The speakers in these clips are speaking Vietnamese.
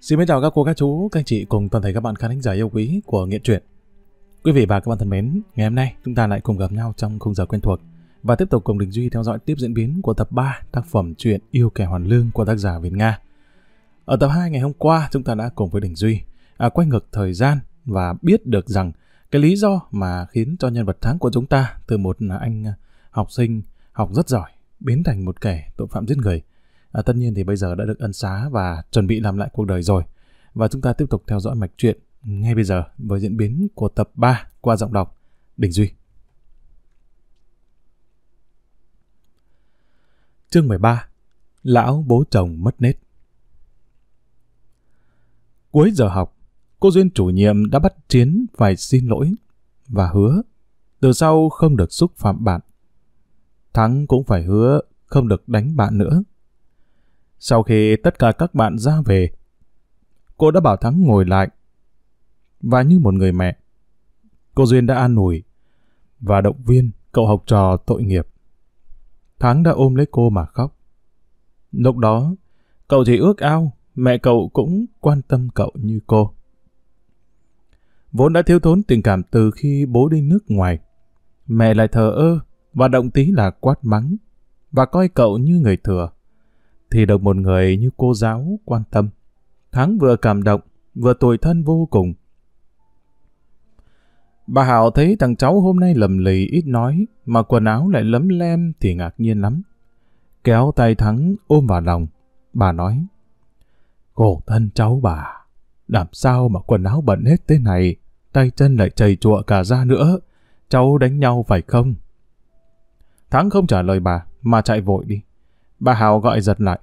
Xin chào các cô, các chú, các anh chị cùng toàn thể các bạn khán thính giả yêu quý của Nghiện Truyện. Quý vị và các bạn thân mến, ngày hôm nay chúng ta lại cùng gặp nhau trong khung giờ quen thuộc và tiếp tục cùng Đình Duy theo dõi tiếp diễn biến của tập 3 tác phẩm truyện Yêu kẻ hoàn lương của tác giả Việt Nga. Ở tập 2 ngày hôm qua, chúng ta đã cùng với Đình Duy à, quay ngược thời gian và biết được rằng cái lý do mà khiến cho nhân vật tháng của chúng ta từ một anh học sinh học rất giỏi biến thành một kẻ tội phạm giết người À, tất nhiên thì bây giờ đã được ân xá và chuẩn bị làm lại cuộc đời rồi. Và chúng ta tiếp tục theo dõi mạch truyện ngay bây giờ với diễn biến của tập 3 qua giọng đọc Đình Duy. Chương 13 Lão bố chồng mất nết Cuối giờ học, cô Duyên chủ nhiệm đã bắt Chiến phải xin lỗi và hứa từ sau không được xúc phạm bạn. Thắng cũng phải hứa không được đánh bạn nữa sau khi tất cả các bạn ra về, cô đã bảo Thắng ngồi lại. Và như một người mẹ, cô Duyên đã an ủi và động viên cậu học trò tội nghiệp. Thắng đã ôm lấy cô mà khóc. Lúc đó, cậu chỉ ước ao mẹ cậu cũng quan tâm cậu như cô. Vốn đã thiếu thốn tình cảm từ khi bố đi nước ngoài. Mẹ lại thờ ơ và động tí là quát mắng và coi cậu như người thừa thì được một người như cô giáo quan tâm. Thắng vừa cảm động, vừa tủi thân vô cùng. Bà Hảo thấy thằng cháu hôm nay lầm lì ít nói, mà quần áo lại lấm lem thì ngạc nhiên lắm. Kéo tay Thắng ôm vào lòng, bà nói, cổ thân cháu bà, làm sao mà quần áo bẩn hết thế này, tay chân lại chảy chụa cả ra nữa, cháu đánh nhau phải không? Thắng không trả lời bà, mà chạy vội đi. Bà Hào gọi giật lại.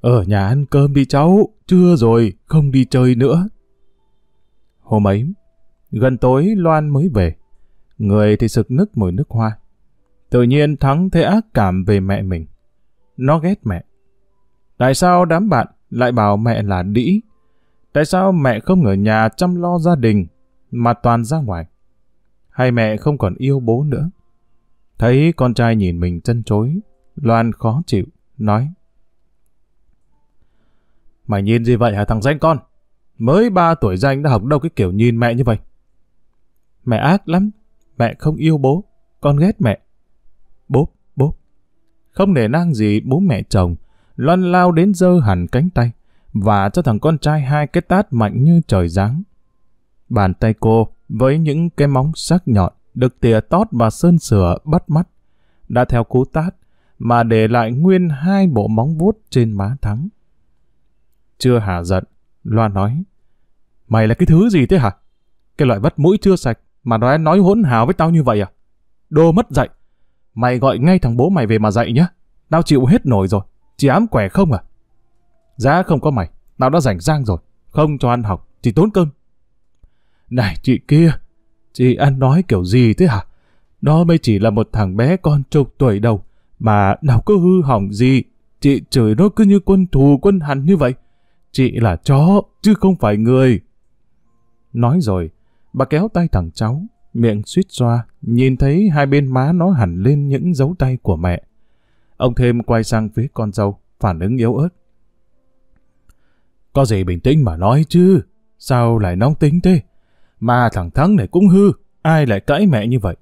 Ở nhà ăn cơm đi cháu, chưa rồi, không đi chơi nữa. Hôm ấy, gần tối Loan mới về. Người thì sực nức mùi nước hoa. Tự nhiên Thắng thấy ác cảm về mẹ mình. Nó ghét mẹ. Tại sao đám bạn lại bảo mẹ là đĩ? Tại sao mẹ không ở nhà chăm lo gia đình mà toàn ra ngoài? Hay mẹ không còn yêu bố nữa? Thấy con trai nhìn mình chân chối, Loan khó chịu nói. Mày nhìn gì vậy hả thằng danh con? Mới 3 tuổi danh đã học đâu cái kiểu nhìn mẹ như vậy. Mẹ ác lắm, mẹ không yêu bố, con ghét mẹ. Bố, bố. Không để năng gì bố mẹ chồng, loan lao đến dơ hẳn cánh tay, và cho thằng con trai hai cái tát mạnh như trời giáng. Bàn tay cô, với những cái móng sắc nhọn, được tìa tót và sơn sửa bắt mắt, đã theo cú tát mà để lại nguyên hai bộ móng vuốt trên má Thắng. Chưa hả giận, Loan nói, Mày là cái thứ gì thế hả? Cái loại vất mũi chưa sạch mà nói nói hỗn hào với tao như vậy à? Đô mất dạy. Mày gọi ngay thằng bố mày về mà dạy nhá. Tao chịu hết nổi rồi. Chỉ ám quẻ không à? Giá không có mày. Tao đã rảnh rang rồi. Không cho ăn học. Chỉ tốn cơm. Này chị kia. Chị ăn nói kiểu gì thế hả? Đó mới chỉ là một thằng bé con chục tuổi đầu mà nào có hư hỏng gì. Chị chửi nó cứ như quân thù quân hằn như vậy. Chị là chó, chứ không phải người. Nói rồi, bà kéo tay thằng cháu, miệng suýt xoa, nhìn thấy hai bên má nó hẳn lên những dấu tay của mẹ. Ông thêm quay sang phía con dâu, phản ứng yếu ớt. Có gì bình tĩnh mà nói chứ, sao lại nóng tính thế? Mà thằng Thắng này cũng hư, ai lại cãi mẹ như vậy?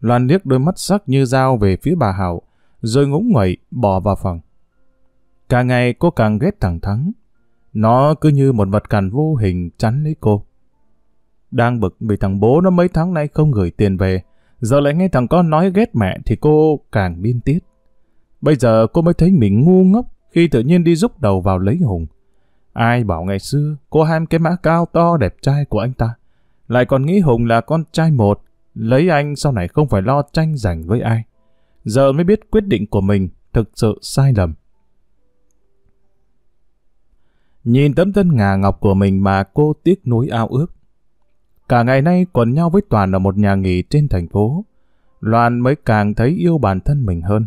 Loan liếc đôi mắt sắc như dao về phía bà Hảo, rồi ngúng nguậy bỏ vào phòng. Càng ngày cô càng ghét thằng thắng. Nó cứ như một vật cản vô hình chắn lấy cô. Đang bực vì thằng bố nó mấy tháng nay không gửi tiền về, giờ lại nghe thằng con nói ghét mẹ thì cô càng điên tiết. Bây giờ cô mới thấy mình ngu ngốc khi tự nhiên đi rúc đầu vào lấy Hùng. Ai bảo ngày xưa cô ham cái mã cao to đẹp trai của anh ta, lại còn nghĩ Hùng là con trai một, Lấy anh sau này không phải lo tranh giành với ai. Giờ mới biết quyết định của mình thực sự sai lầm. Nhìn tấm thân ngà ngọc của mình mà cô tiếc nuối ao ước. Cả ngày nay quần nhau với Toàn ở một nhà nghỉ trên thành phố. Loan mới càng thấy yêu bản thân mình hơn.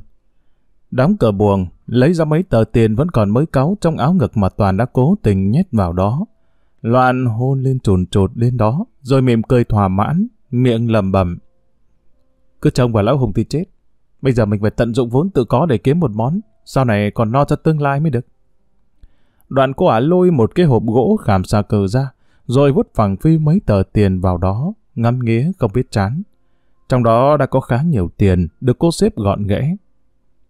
Đóng cửa buồng, lấy ra mấy tờ tiền vẫn còn mới cáu trong áo ngực mà Toàn đã cố tình nhét vào đó. Loan hôn lên trùn trột lên đó, rồi mỉm cười thỏa mãn, miệng lẩm bẩm. Cứ trông vào lão Hùng thì chết. Bây giờ mình phải tận dụng vốn tự có để kiếm một món, sau này còn no cho tương lai mới được. Đoạn cô ả lôi một cái hộp gỗ khảm xà cờ ra, rồi vút phẳng phi mấy tờ tiền vào đó, ngắm nghía không biết chán. Trong đó đã có khá nhiều tiền, được cô xếp gọn ghẽ.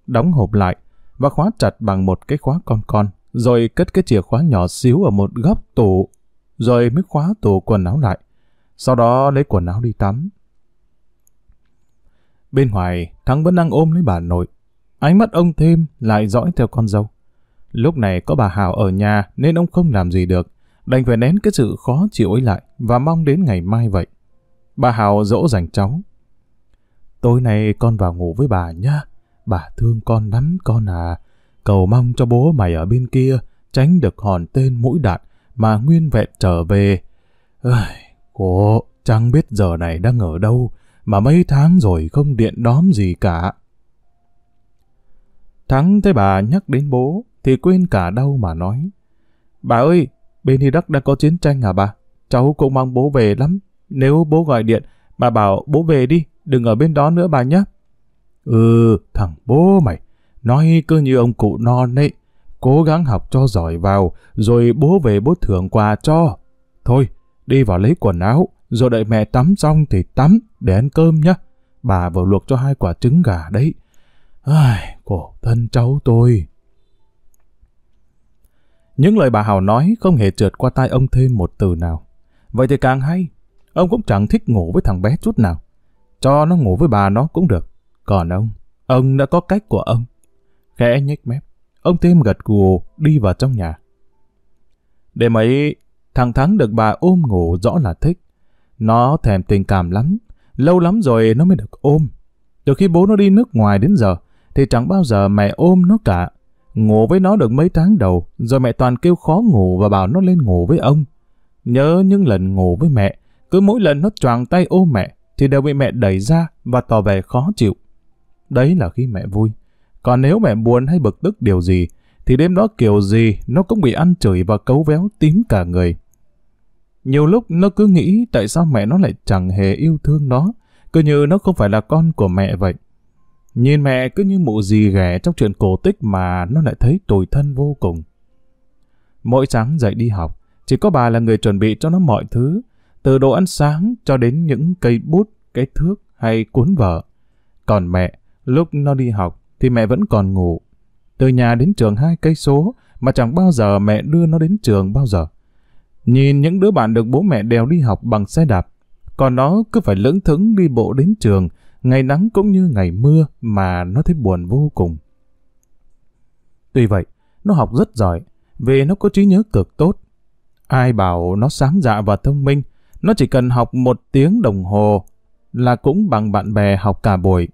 Đóng hộp lại, và khóa chặt bằng một cái khóa con con, rồi cất cái chìa khóa nhỏ xíu ở một góc tủ, rồi mới khóa tủ quần áo lại sau đó lấy quần áo đi tắm. Bên ngoài, Thắng vẫn đang ôm lấy bà nội. Ánh mắt ông thêm lại dõi theo con dâu. Lúc này có bà Hảo ở nhà nên ông không làm gì được, đành phải nén cái sự khó chịu ấy lại và mong đến ngày mai vậy. Bà Hảo dỗ dành cháu. Tối nay con vào ngủ với bà nhá, bà thương con lắm con à. Cầu mong cho bố mày ở bên kia tránh được hòn tên mũi đạn mà nguyên vẹn trở về. Ơi, Khổ, chẳng biết giờ này đang ở đâu, mà mấy tháng rồi không điện đóm gì cả. Thắng thấy bà nhắc đến bố, thì quên cả đâu mà nói. Bà ơi, bên hy đắc đã có chiến tranh hả à bà? Cháu cũng mong bố về lắm. Nếu bố gọi điện, bà bảo bố về đi, đừng ở bên đó nữa bà nhé. Ừ, thằng bố mày, nói cứ như ông cụ non ấy. Cố gắng học cho giỏi vào, rồi bố về bố thưởng quà cho. Thôi, Đi vào lấy quần áo, rồi đợi mẹ tắm xong thì tắm, để ăn cơm nhá. Bà vừa luộc cho hai quả trứng gà đấy. Ai, cổ thân cháu tôi. Những lời bà hào nói không hề trượt qua tai ông thêm một từ nào. Vậy thì càng hay, ông cũng chẳng thích ngủ với thằng bé chút nào. Cho nó ngủ với bà nó cũng được. Còn ông, ông đã có cách của ông. Khẽ nhếch mép, ông thêm gật gù đi vào trong nhà. Đêm ấy, Thằng Thắng được bà ôm ngủ rõ là thích. Nó thèm tình cảm lắm, lâu lắm rồi nó mới được ôm. Từ khi bố nó đi nước ngoài đến giờ, thì chẳng bao giờ mẹ ôm nó cả. Ngủ với nó được mấy tháng đầu, rồi mẹ toàn kêu khó ngủ và bảo nó lên ngủ với ông. Nhớ những lần ngủ với mẹ, cứ mỗi lần nó choàng tay ôm mẹ, thì đều bị mẹ đẩy ra và tỏ vẻ khó chịu. Đấy là khi mẹ vui. Còn nếu mẹ buồn hay bực tức điều gì, thì đêm đó kiểu gì nó cũng bị ăn chửi và cấu véo tím cả người. Nhiều lúc nó cứ nghĩ tại sao mẹ nó lại chẳng hề yêu thương nó, cứ như nó không phải là con của mẹ vậy. Nhìn mẹ cứ như mụ gì ghẻ trong chuyện cổ tích mà nó lại thấy tủi thân vô cùng. Mỗi sáng dậy đi học, chỉ có bà là người chuẩn bị cho nó mọi thứ, từ đồ ăn sáng cho đến những cây bút, cái thước hay cuốn vở. Còn mẹ, lúc nó đi học thì mẹ vẫn còn ngủ. Từ nhà đến trường hai cây số mà chẳng bao giờ mẹ đưa nó đến trường bao giờ. Nhìn những đứa bạn được bố mẹ đèo đi học bằng xe đạp, còn nó cứ phải lững thững đi bộ đến trường, ngày nắng cũng như ngày mưa mà nó thấy buồn vô cùng. Tuy vậy, nó học rất giỏi, vì nó có trí nhớ cực tốt. Ai bảo nó sáng dạ và thông minh, nó chỉ cần học một tiếng đồng hồ là cũng bằng bạn bè học cả buổi.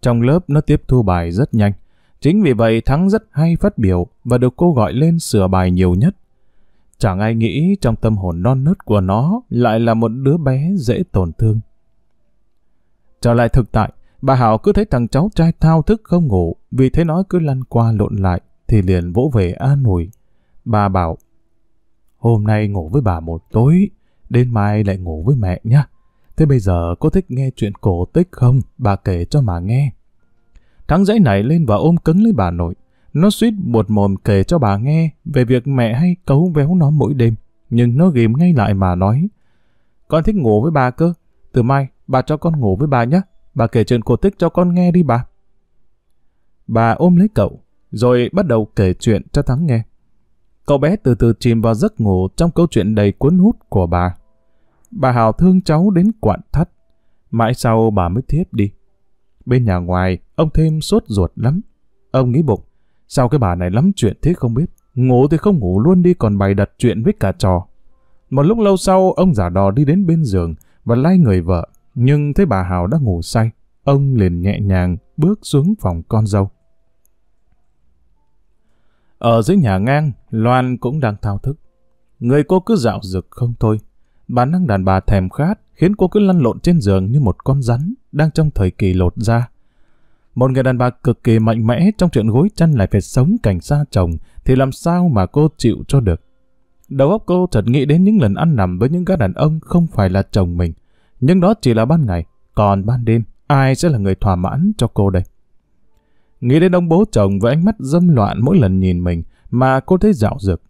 Trong lớp nó tiếp thu bài rất nhanh. Chính vì vậy Thắng rất hay phát biểu và được cô gọi lên sửa bài nhiều nhất. Chẳng ai nghĩ trong tâm hồn non nớt của nó lại là một đứa bé dễ tổn thương. Trở lại thực tại, bà Hảo cứ thấy thằng cháu trai thao thức không ngủ, vì thế nó cứ lăn qua lộn lại, thì liền vỗ về an ủi. Bà bảo, hôm nay ngủ với bà một tối, đến mai lại ngủ với mẹ nhá. Thế bây giờ có thích nghe chuyện cổ tích không? Bà kể cho mà nghe. Thắng dãy này lên và ôm cứng lấy bà nội. Nó suýt buột mồm kể cho bà nghe về việc mẹ hay cấu véo nó mỗi đêm, nhưng nó ghim ngay lại mà nói. Con thích ngủ với bà cơ, từ mai bà cho con ngủ với bà nhé, bà kể chuyện cổ tích cho con nghe đi bà. Bà ôm lấy cậu, rồi bắt đầu kể chuyện cho Thắng nghe. Cậu bé từ từ chìm vào giấc ngủ trong câu chuyện đầy cuốn hút của bà. Bà Hào thương cháu đến quặn thắt, mãi sau bà mới thiếp đi. Bên nhà ngoài, ông thêm sốt ruột lắm. Ông nghĩ bụng, Sao cái bà này lắm chuyện thế không biết. Ngủ thì không ngủ luôn đi còn bày đặt chuyện với cả trò. Một lúc lâu sau, ông giả đò đi đến bên giường và lay người vợ. Nhưng thấy bà Hào đã ngủ say. Ông liền nhẹ nhàng bước xuống phòng con dâu. Ở dưới nhà ngang, Loan cũng đang thao thức. Người cô cứ dạo rực không thôi. Bản năng đàn bà thèm khát khiến cô cứ lăn lộn trên giường như một con rắn đang trong thời kỳ lột da. Một người đàn bà cực kỳ mạnh mẽ trong chuyện gối chăn lại phải sống cảnh xa chồng thì làm sao mà cô chịu cho được. Đầu óc cô chợt nghĩ đến những lần ăn nằm với những gã đàn ông không phải là chồng mình. Nhưng đó chỉ là ban ngày, còn ban đêm ai sẽ là người thỏa mãn cho cô đây? Nghĩ đến ông bố chồng với ánh mắt dâm loạn mỗi lần nhìn mình mà cô thấy dạo dực.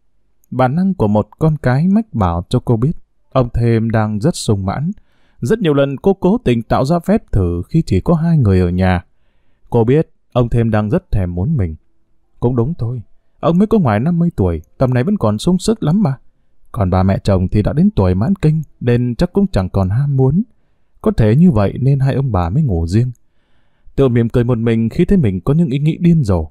Bản năng của một con cái mách bảo cho cô biết ông thêm đang rất sung mãn. Rất nhiều lần cô cố tình tạo ra phép thử khi chỉ có hai người ở nhà Cô biết ông thêm đang rất thèm muốn mình. Cũng đúng thôi, ông mới có ngoài 50 tuổi, tầm này vẫn còn sung sức lắm mà. Còn bà mẹ chồng thì đã đến tuổi mãn kinh, nên chắc cũng chẳng còn ham muốn. Có thể như vậy nên hai ông bà mới ngủ riêng. tiểu mỉm cười một mình khi thấy mình có những ý nghĩ điên rồ.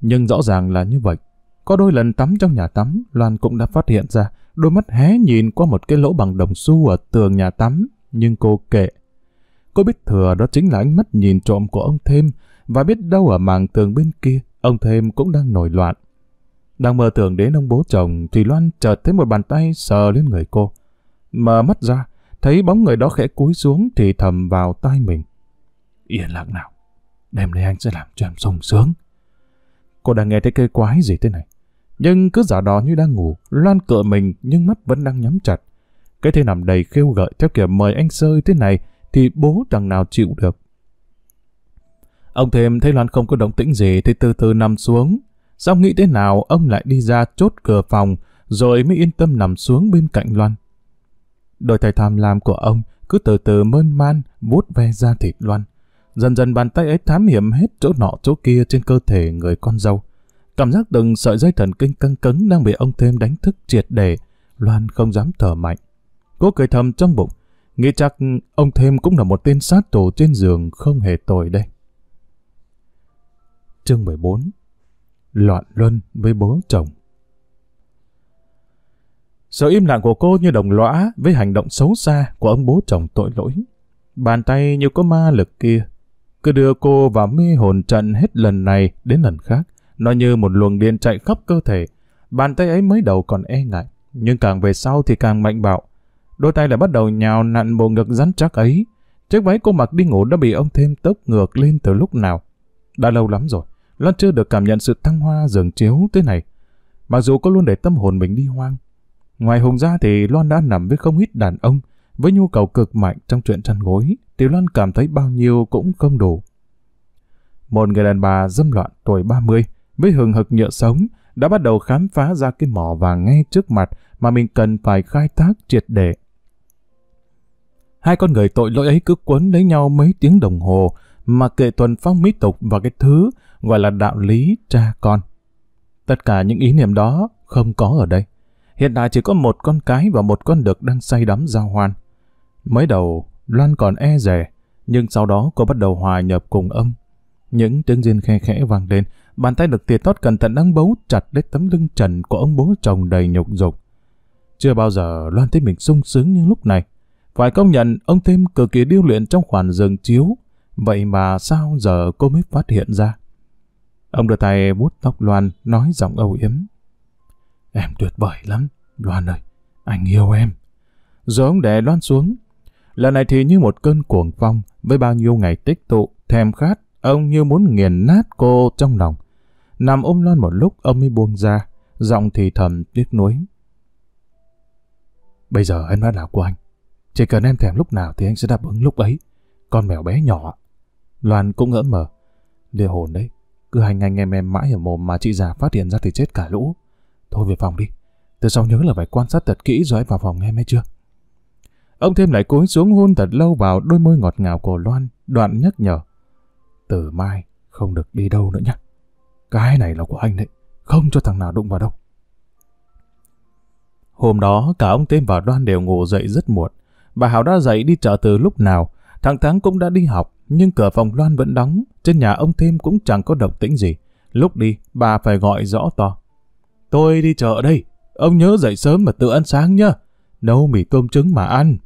Nhưng rõ ràng là như vậy. Có đôi lần tắm trong nhà tắm, Loan cũng đã phát hiện ra, đôi mắt hé nhìn qua một cái lỗ bằng đồng xu ở tường nhà tắm, nhưng cô kệ. Cô biết thừa đó chính là ánh mắt nhìn trộm của ông thêm, và biết đâu ở màng tường bên kia, ông thêm cũng đang nổi loạn. Đang mơ tưởng đến ông bố chồng thì Loan chợt thấy một bàn tay sờ lên người cô. Mở mắt ra, thấy bóng người đó khẽ cúi xuống thì thầm vào tai mình. Yên lặng nào, đêm nay anh sẽ làm cho em sung sướng. Cô đang nghe thấy cây quái gì thế này. Nhưng cứ giả đò như đang ngủ, Loan cựa mình nhưng mắt vẫn đang nhắm chặt. Cái thế nằm đầy khêu gợi theo kiểu mời anh sơi thế này thì bố đằng nào chịu được. Ông thêm thấy Loan không có động tĩnh gì thì từ từ nằm xuống. Sao nghĩ thế nào ông lại đi ra chốt cửa phòng rồi mới yên tâm nằm xuống bên cạnh Loan. Đôi tay tham lam của ông cứ từ từ mơn man vuốt ve da thịt Loan. Dần dần bàn tay ấy thám hiểm hết chỗ nọ chỗ kia trên cơ thể người con dâu. Cảm giác từng sợi dây thần kinh căng cứng đang bị ông thêm đánh thức triệt để. Loan không dám thở mạnh. Cô cười thầm trong bụng. Nghĩ chắc ông thêm cũng là một tên sát tổ trên giường không hề tồi đây chương 14 Loạn luân với bố chồng Sự im lặng của cô như đồng lõa với hành động xấu xa của ông bố chồng tội lỗi. Bàn tay như có ma lực kia, cứ đưa cô vào mê hồn trận hết lần này đến lần khác. Nó như một luồng điện chạy khắp cơ thể. Bàn tay ấy mới đầu còn e ngại, nhưng càng về sau thì càng mạnh bạo. Đôi tay lại bắt đầu nhào nặn bộ ngực rắn chắc ấy. Chiếc váy cô mặc đi ngủ đã bị ông thêm tốc ngược lên từ lúc nào. Đã lâu lắm rồi Loan chưa được cảm nhận sự thăng hoa dường chiếu thế này. Mặc dù có luôn để tâm hồn mình đi hoang. Ngoài Hùng ra thì Loan đã nằm với không ít đàn ông. Với nhu cầu cực mạnh trong chuyện chăn gối, Tiểu Loan cảm thấy bao nhiêu cũng không đủ. Một người đàn bà dâm loạn tuổi 30, với hừng hực nhựa sống, đã bắt đầu khám phá ra cái mỏ vàng ngay trước mặt mà mình cần phải khai thác triệt để. Hai con người tội lỗi ấy cứ quấn lấy nhau mấy tiếng đồng hồ, mà kệ tuần phong mỹ tục và cái thứ gọi là đạo lý cha con. Tất cả những ý niệm đó không có ở đây. Hiện tại chỉ có một con cái và một con đực đang say đắm giao hoan. Mới đầu, Loan còn e rẻ, nhưng sau đó cô bắt đầu hòa nhập cùng âm. Những tiếng riêng khe khẽ vang lên, bàn tay được tiệt tốt cẩn thận đang bấu chặt đến tấm lưng trần của ông bố chồng đầy nhục dục. Chưa bao giờ Loan thấy mình sung sướng như lúc này. Phải công nhận ông thêm cực kỳ điêu luyện trong khoản giường chiếu Vậy mà sao giờ cô mới phát hiện ra? Ông đưa tay vuốt tóc Loan, nói giọng âu yếm. Em tuyệt vời lắm, Loan ơi, anh yêu em. Rồi ông đè Loan xuống. Lần này thì như một cơn cuồng phong, với bao nhiêu ngày tích tụ, thèm khát, ông như muốn nghiền nát cô trong lòng. Nằm ôm Loan một lúc, ông mới buông ra, giọng thì thầm tiếc nuối. Bây giờ em đã là của anh. Chỉ cần em thèm lúc nào thì anh sẽ đáp ứng lúc ấy. Con mèo bé nhỏ Loan cũng ngỡ mở. Địa hồn đấy, cứ hành anh em em mãi ở mồm mà chị già phát hiện ra thì chết cả lũ. Thôi về phòng đi, từ sau nhớ là phải quan sát thật kỹ rồi vào phòng em hay chưa. Ông thêm lại cúi xuống hôn thật lâu vào đôi môi ngọt ngào của Loan, đoạn nhắc nhở. Từ mai, không được đi đâu nữa nhé. Cái này là của anh đấy, không cho thằng nào đụng vào đâu. Hôm đó, cả ông Tên và Đoan đều ngủ dậy rất muộn. Bà Hảo đã dậy đi chợ từ lúc nào, thằng Thắng cũng đã đi học nhưng cửa phòng loan vẫn đóng, trên nhà ông thêm cũng chẳng có động tĩnh gì. Lúc đi, bà phải gọi rõ to. Tôi đi chợ đây, ông nhớ dậy sớm mà tự ăn sáng nhá, nấu mì tôm trứng mà ăn.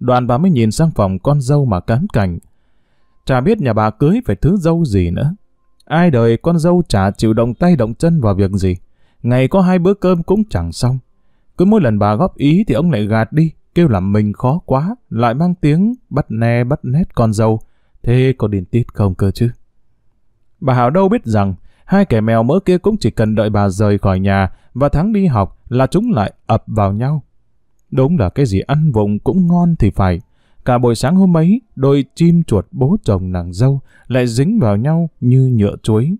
Đoàn bà mới nhìn sang phòng con dâu mà cán cảnh. Chả biết nhà bà cưới phải thứ dâu gì nữa. Ai đời con dâu chả chịu động tay động chân vào việc gì. Ngày có hai bữa cơm cũng chẳng xong. Cứ mỗi lần bà góp ý thì ông lại gạt đi, kêu làm mình khó quá, lại mang tiếng bắt nè bắt nét con dâu, thế có điên tít không cơ chứ? Bà Hảo đâu biết rằng, hai kẻ mèo mỡ kia cũng chỉ cần đợi bà rời khỏi nhà và Thắng đi học là chúng lại ập vào nhau. Đúng là cái gì ăn vụng cũng ngon thì phải. Cả buổi sáng hôm ấy, đôi chim chuột bố chồng nàng dâu lại dính vào nhau như nhựa chuối.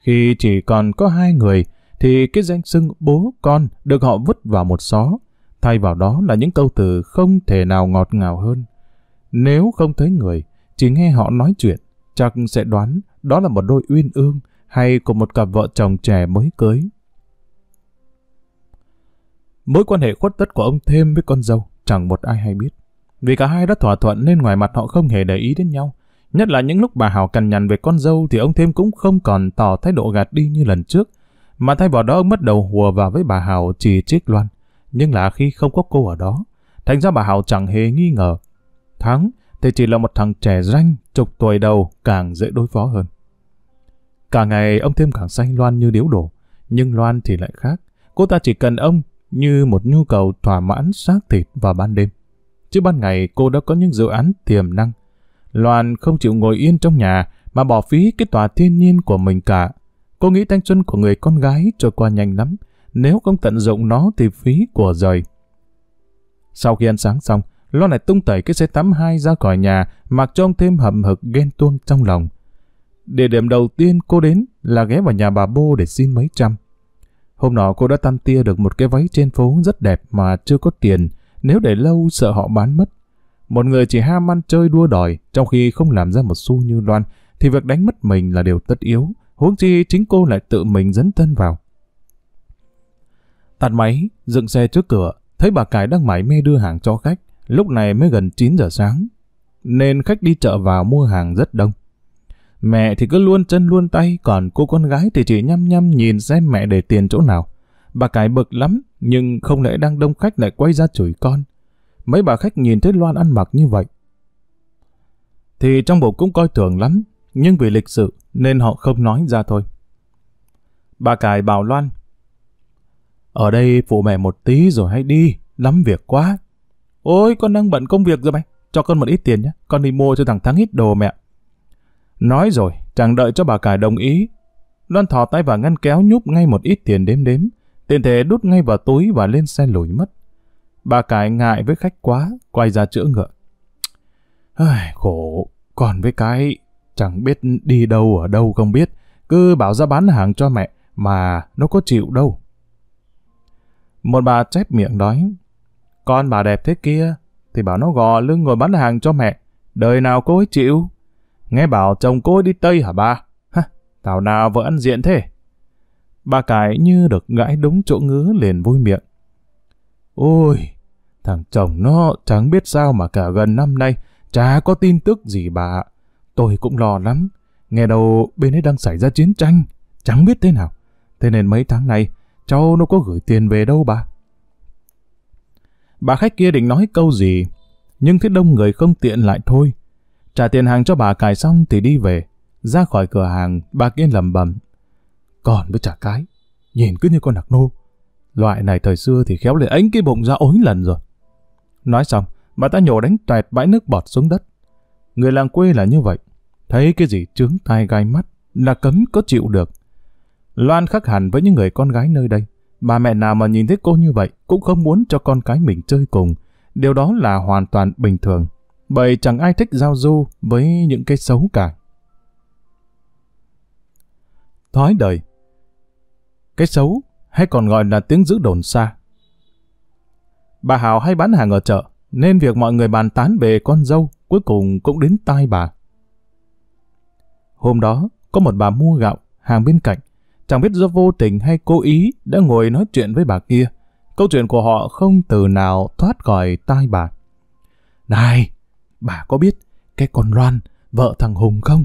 Khi chỉ còn có hai người, thì cái danh xưng bố con được họ vứt vào một xó. Thay vào đó là những câu từ không thể nào ngọt ngào hơn. Nếu không thấy người, chỉ nghe họ nói chuyện, chắc sẽ đoán đó là một đôi uyên ương hay của một cặp vợ chồng trẻ mới cưới. Mối quan hệ khuất tất của ông thêm với con dâu chẳng một ai hay biết. Vì cả hai đã thỏa thuận nên ngoài mặt họ không hề để ý đến nhau. Nhất là những lúc bà Hảo cằn nhằn về con dâu thì ông thêm cũng không còn tỏ thái độ gạt đi như lần trước. Mà thay vào đó ông bắt đầu hùa vào với bà Hảo chỉ trích Loan. Nhưng là khi không có cô ở đó, thành ra bà Hảo chẳng hề nghi ngờ. Thắng thì chỉ là một thằng trẻ ranh, chục tuổi đầu càng dễ đối phó hơn. Cả ngày ông thêm càng xanh Loan như điếu đổ, nhưng Loan thì lại khác. Cô ta chỉ cần ông như một nhu cầu thỏa mãn xác thịt vào ban đêm. Chứ ban ngày cô đã có những dự án tiềm năng. Loan không chịu ngồi yên trong nhà mà bỏ phí cái tòa thiên nhiên của mình cả. Cô nghĩ thanh xuân của người con gái trôi qua nhanh lắm, nếu không tận dụng nó thì phí của rời. Sau khi ăn sáng xong, Loan lại tung tẩy cái xe tắm hai ra khỏi nhà, mặc cho ông thêm hậm hực ghen tuông trong lòng. Địa điểm đầu tiên cô đến là ghé vào nhà bà Bô để xin mấy trăm. Hôm nọ cô đã tăm tia được một cái váy trên phố rất đẹp mà chưa có tiền, nếu để lâu sợ họ bán mất. Một người chỉ ham ăn chơi đua đòi, trong khi không làm ra một xu như Loan, thì việc đánh mất mình là điều tất yếu, huống chi chính cô lại tự mình dấn thân vào. Tạt máy, dựng xe trước cửa, thấy bà Cải đang mải mê đưa hàng cho khách, lúc này mới gần 9 giờ sáng. Nên khách đi chợ vào mua hàng rất đông. Mẹ thì cứ luôn chân luôn tay, còn cô con gái thì chỉ nhăm nhăm nhìn xem mẹ để tiền chỗ nào. Bà Cải bực lắm, nhưng không lẽ đang đông khách lại quay ra chửi con. Mấy bà khách nhìn thấy Loan ăn mặc như vậy. Thì trong bụng cũng coi thường lắm, nhưng vì lịch sự nên họ không nói ra thôi. Bà Cải bảo Loan ở đây phụ mẹ một tí rồi hãy đi, lắm việc quá. Ôi, con đang bận công việc rồi mày, cho con một ít tiền nhé, con đi mua cho thằng Thắng ít đồ mẹ. Nói rồi, chẳng đợi cho bà cải đồng ý. Loan thò tay vào ngăn kéo nhúc ngay một ít tiền đếm đếm, tiền thể đút ngay vào túi và lên xe lùi mất. Bà cải ngại với khách quá, quay ra chữa ngựa. Ai, khổ, còn với cái chẳng biết đi đâu ở đâu không biết, cứ bảo ra bán hàng cho mẹ mà nó có chịu đâu. Một bà chép miệng nói, con bà đẹp thế kia, thì bảo nó gò lưng ngồi bán hàng cho mẹ, đời nào cô ấy chịu. Nghe bảo chồng cô ấy đi Tây hả bà? Hả, thảo nào vợ ăn diện thế? Bà cải như được gãi đúng chỗ ngứa liền vui miệng. Ôi, thằng chồng nó chẳng biết sao mà cả gần năm nay, chả có tin tức gì bà. Tôi cũng lo lắm, nghe đâu bên ấy đang xảy ra chiến tranh, chẳng biết thế nào. Thế nên mấy tháng nay, Cháu nó có gửi tiền về đâu bà. Bà khách kia định nói câu gì, nhưng thấy đông người không tiện lại thôi. Trả tiền hàng cho bà cài xong thì đi về. Ra khỏi cửa hàng, bà kia lầm bầm. Còn với trả cái, nhìn cứ như con đặc nô. Loại này thời xưa thì khéo lại ánh cái bụng ra ối lần rồi. Nói xong, bà ta nhổ đánh toẹt bãi nước bọt xuống đất. Người làng quê là như vậy. Thấy cái gì trướng tai gai mắt là cấm có chịu được. Loan khác hẳn với những người con gái nơi đây. Bà mẹ nào mà nhìn thấy cô như vậy cũng không muốn cho con cái mình chơi cùng. Điều đó là hoàn toàn bình thường. Bởi chẳng ai thích giao du với những cái xấu cả. Thói đời Cái xấu hay còn gọi là tiếng giữ đồn xa. Bà Hảo hay bán hàng ở chợ, nên việc mọi người bàn tán về con dâu cuối cùng cũng đến tai bà. Hôm đó, có một bà mua gạo, hàng bên cạnh, Chẳng biết do vô tình hay cố ý đã ngồi nói chuyện với bà kia. Câu chuyện của họ không từ nào thoát khỏi tai bà. Này, bà có biết cái con Loan, vợ thằng Hùng không?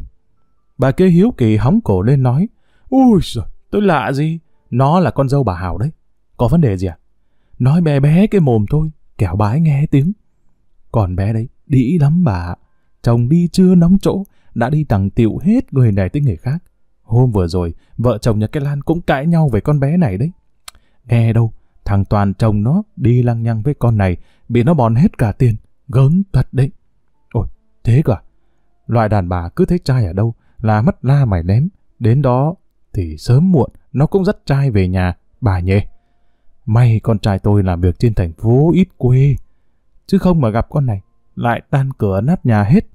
Bà kia hiếu kỳ hóng cổ lên nói. Ui giời, tôi lạ gì? Nó là con dâu bà Hảo đấy. Có vấn đề gì à? Nói bé bé cái mồm thôi, kẻo bái nghe tiếng. Còn bé đấy, đĩ lắm bà. Chồng đi chưa nóng chỗ, đã đi tặng tiệu hết người này tới người khác. Hôm vừa rồi, vợ chồng nhà cái Lan cũng cãi nhau về con bé này đấy. Nghe đâu, thằng Toàn chồng nó đi lăng nhăng với con này, bị nó bòn hết cả tiền, gớm thật đấy. Ôi, thế cả. À? Loại đàn bà cứ thấy trai ở đâu là mất la mày ném, đến đó thì sớm muộn nó cũng dắt trai về nhà, bà nhỉ. May con trai tôi làm việc trên thành phố ít quê, chứ không mà gặp con này, lại tan cửa nát nhà hết.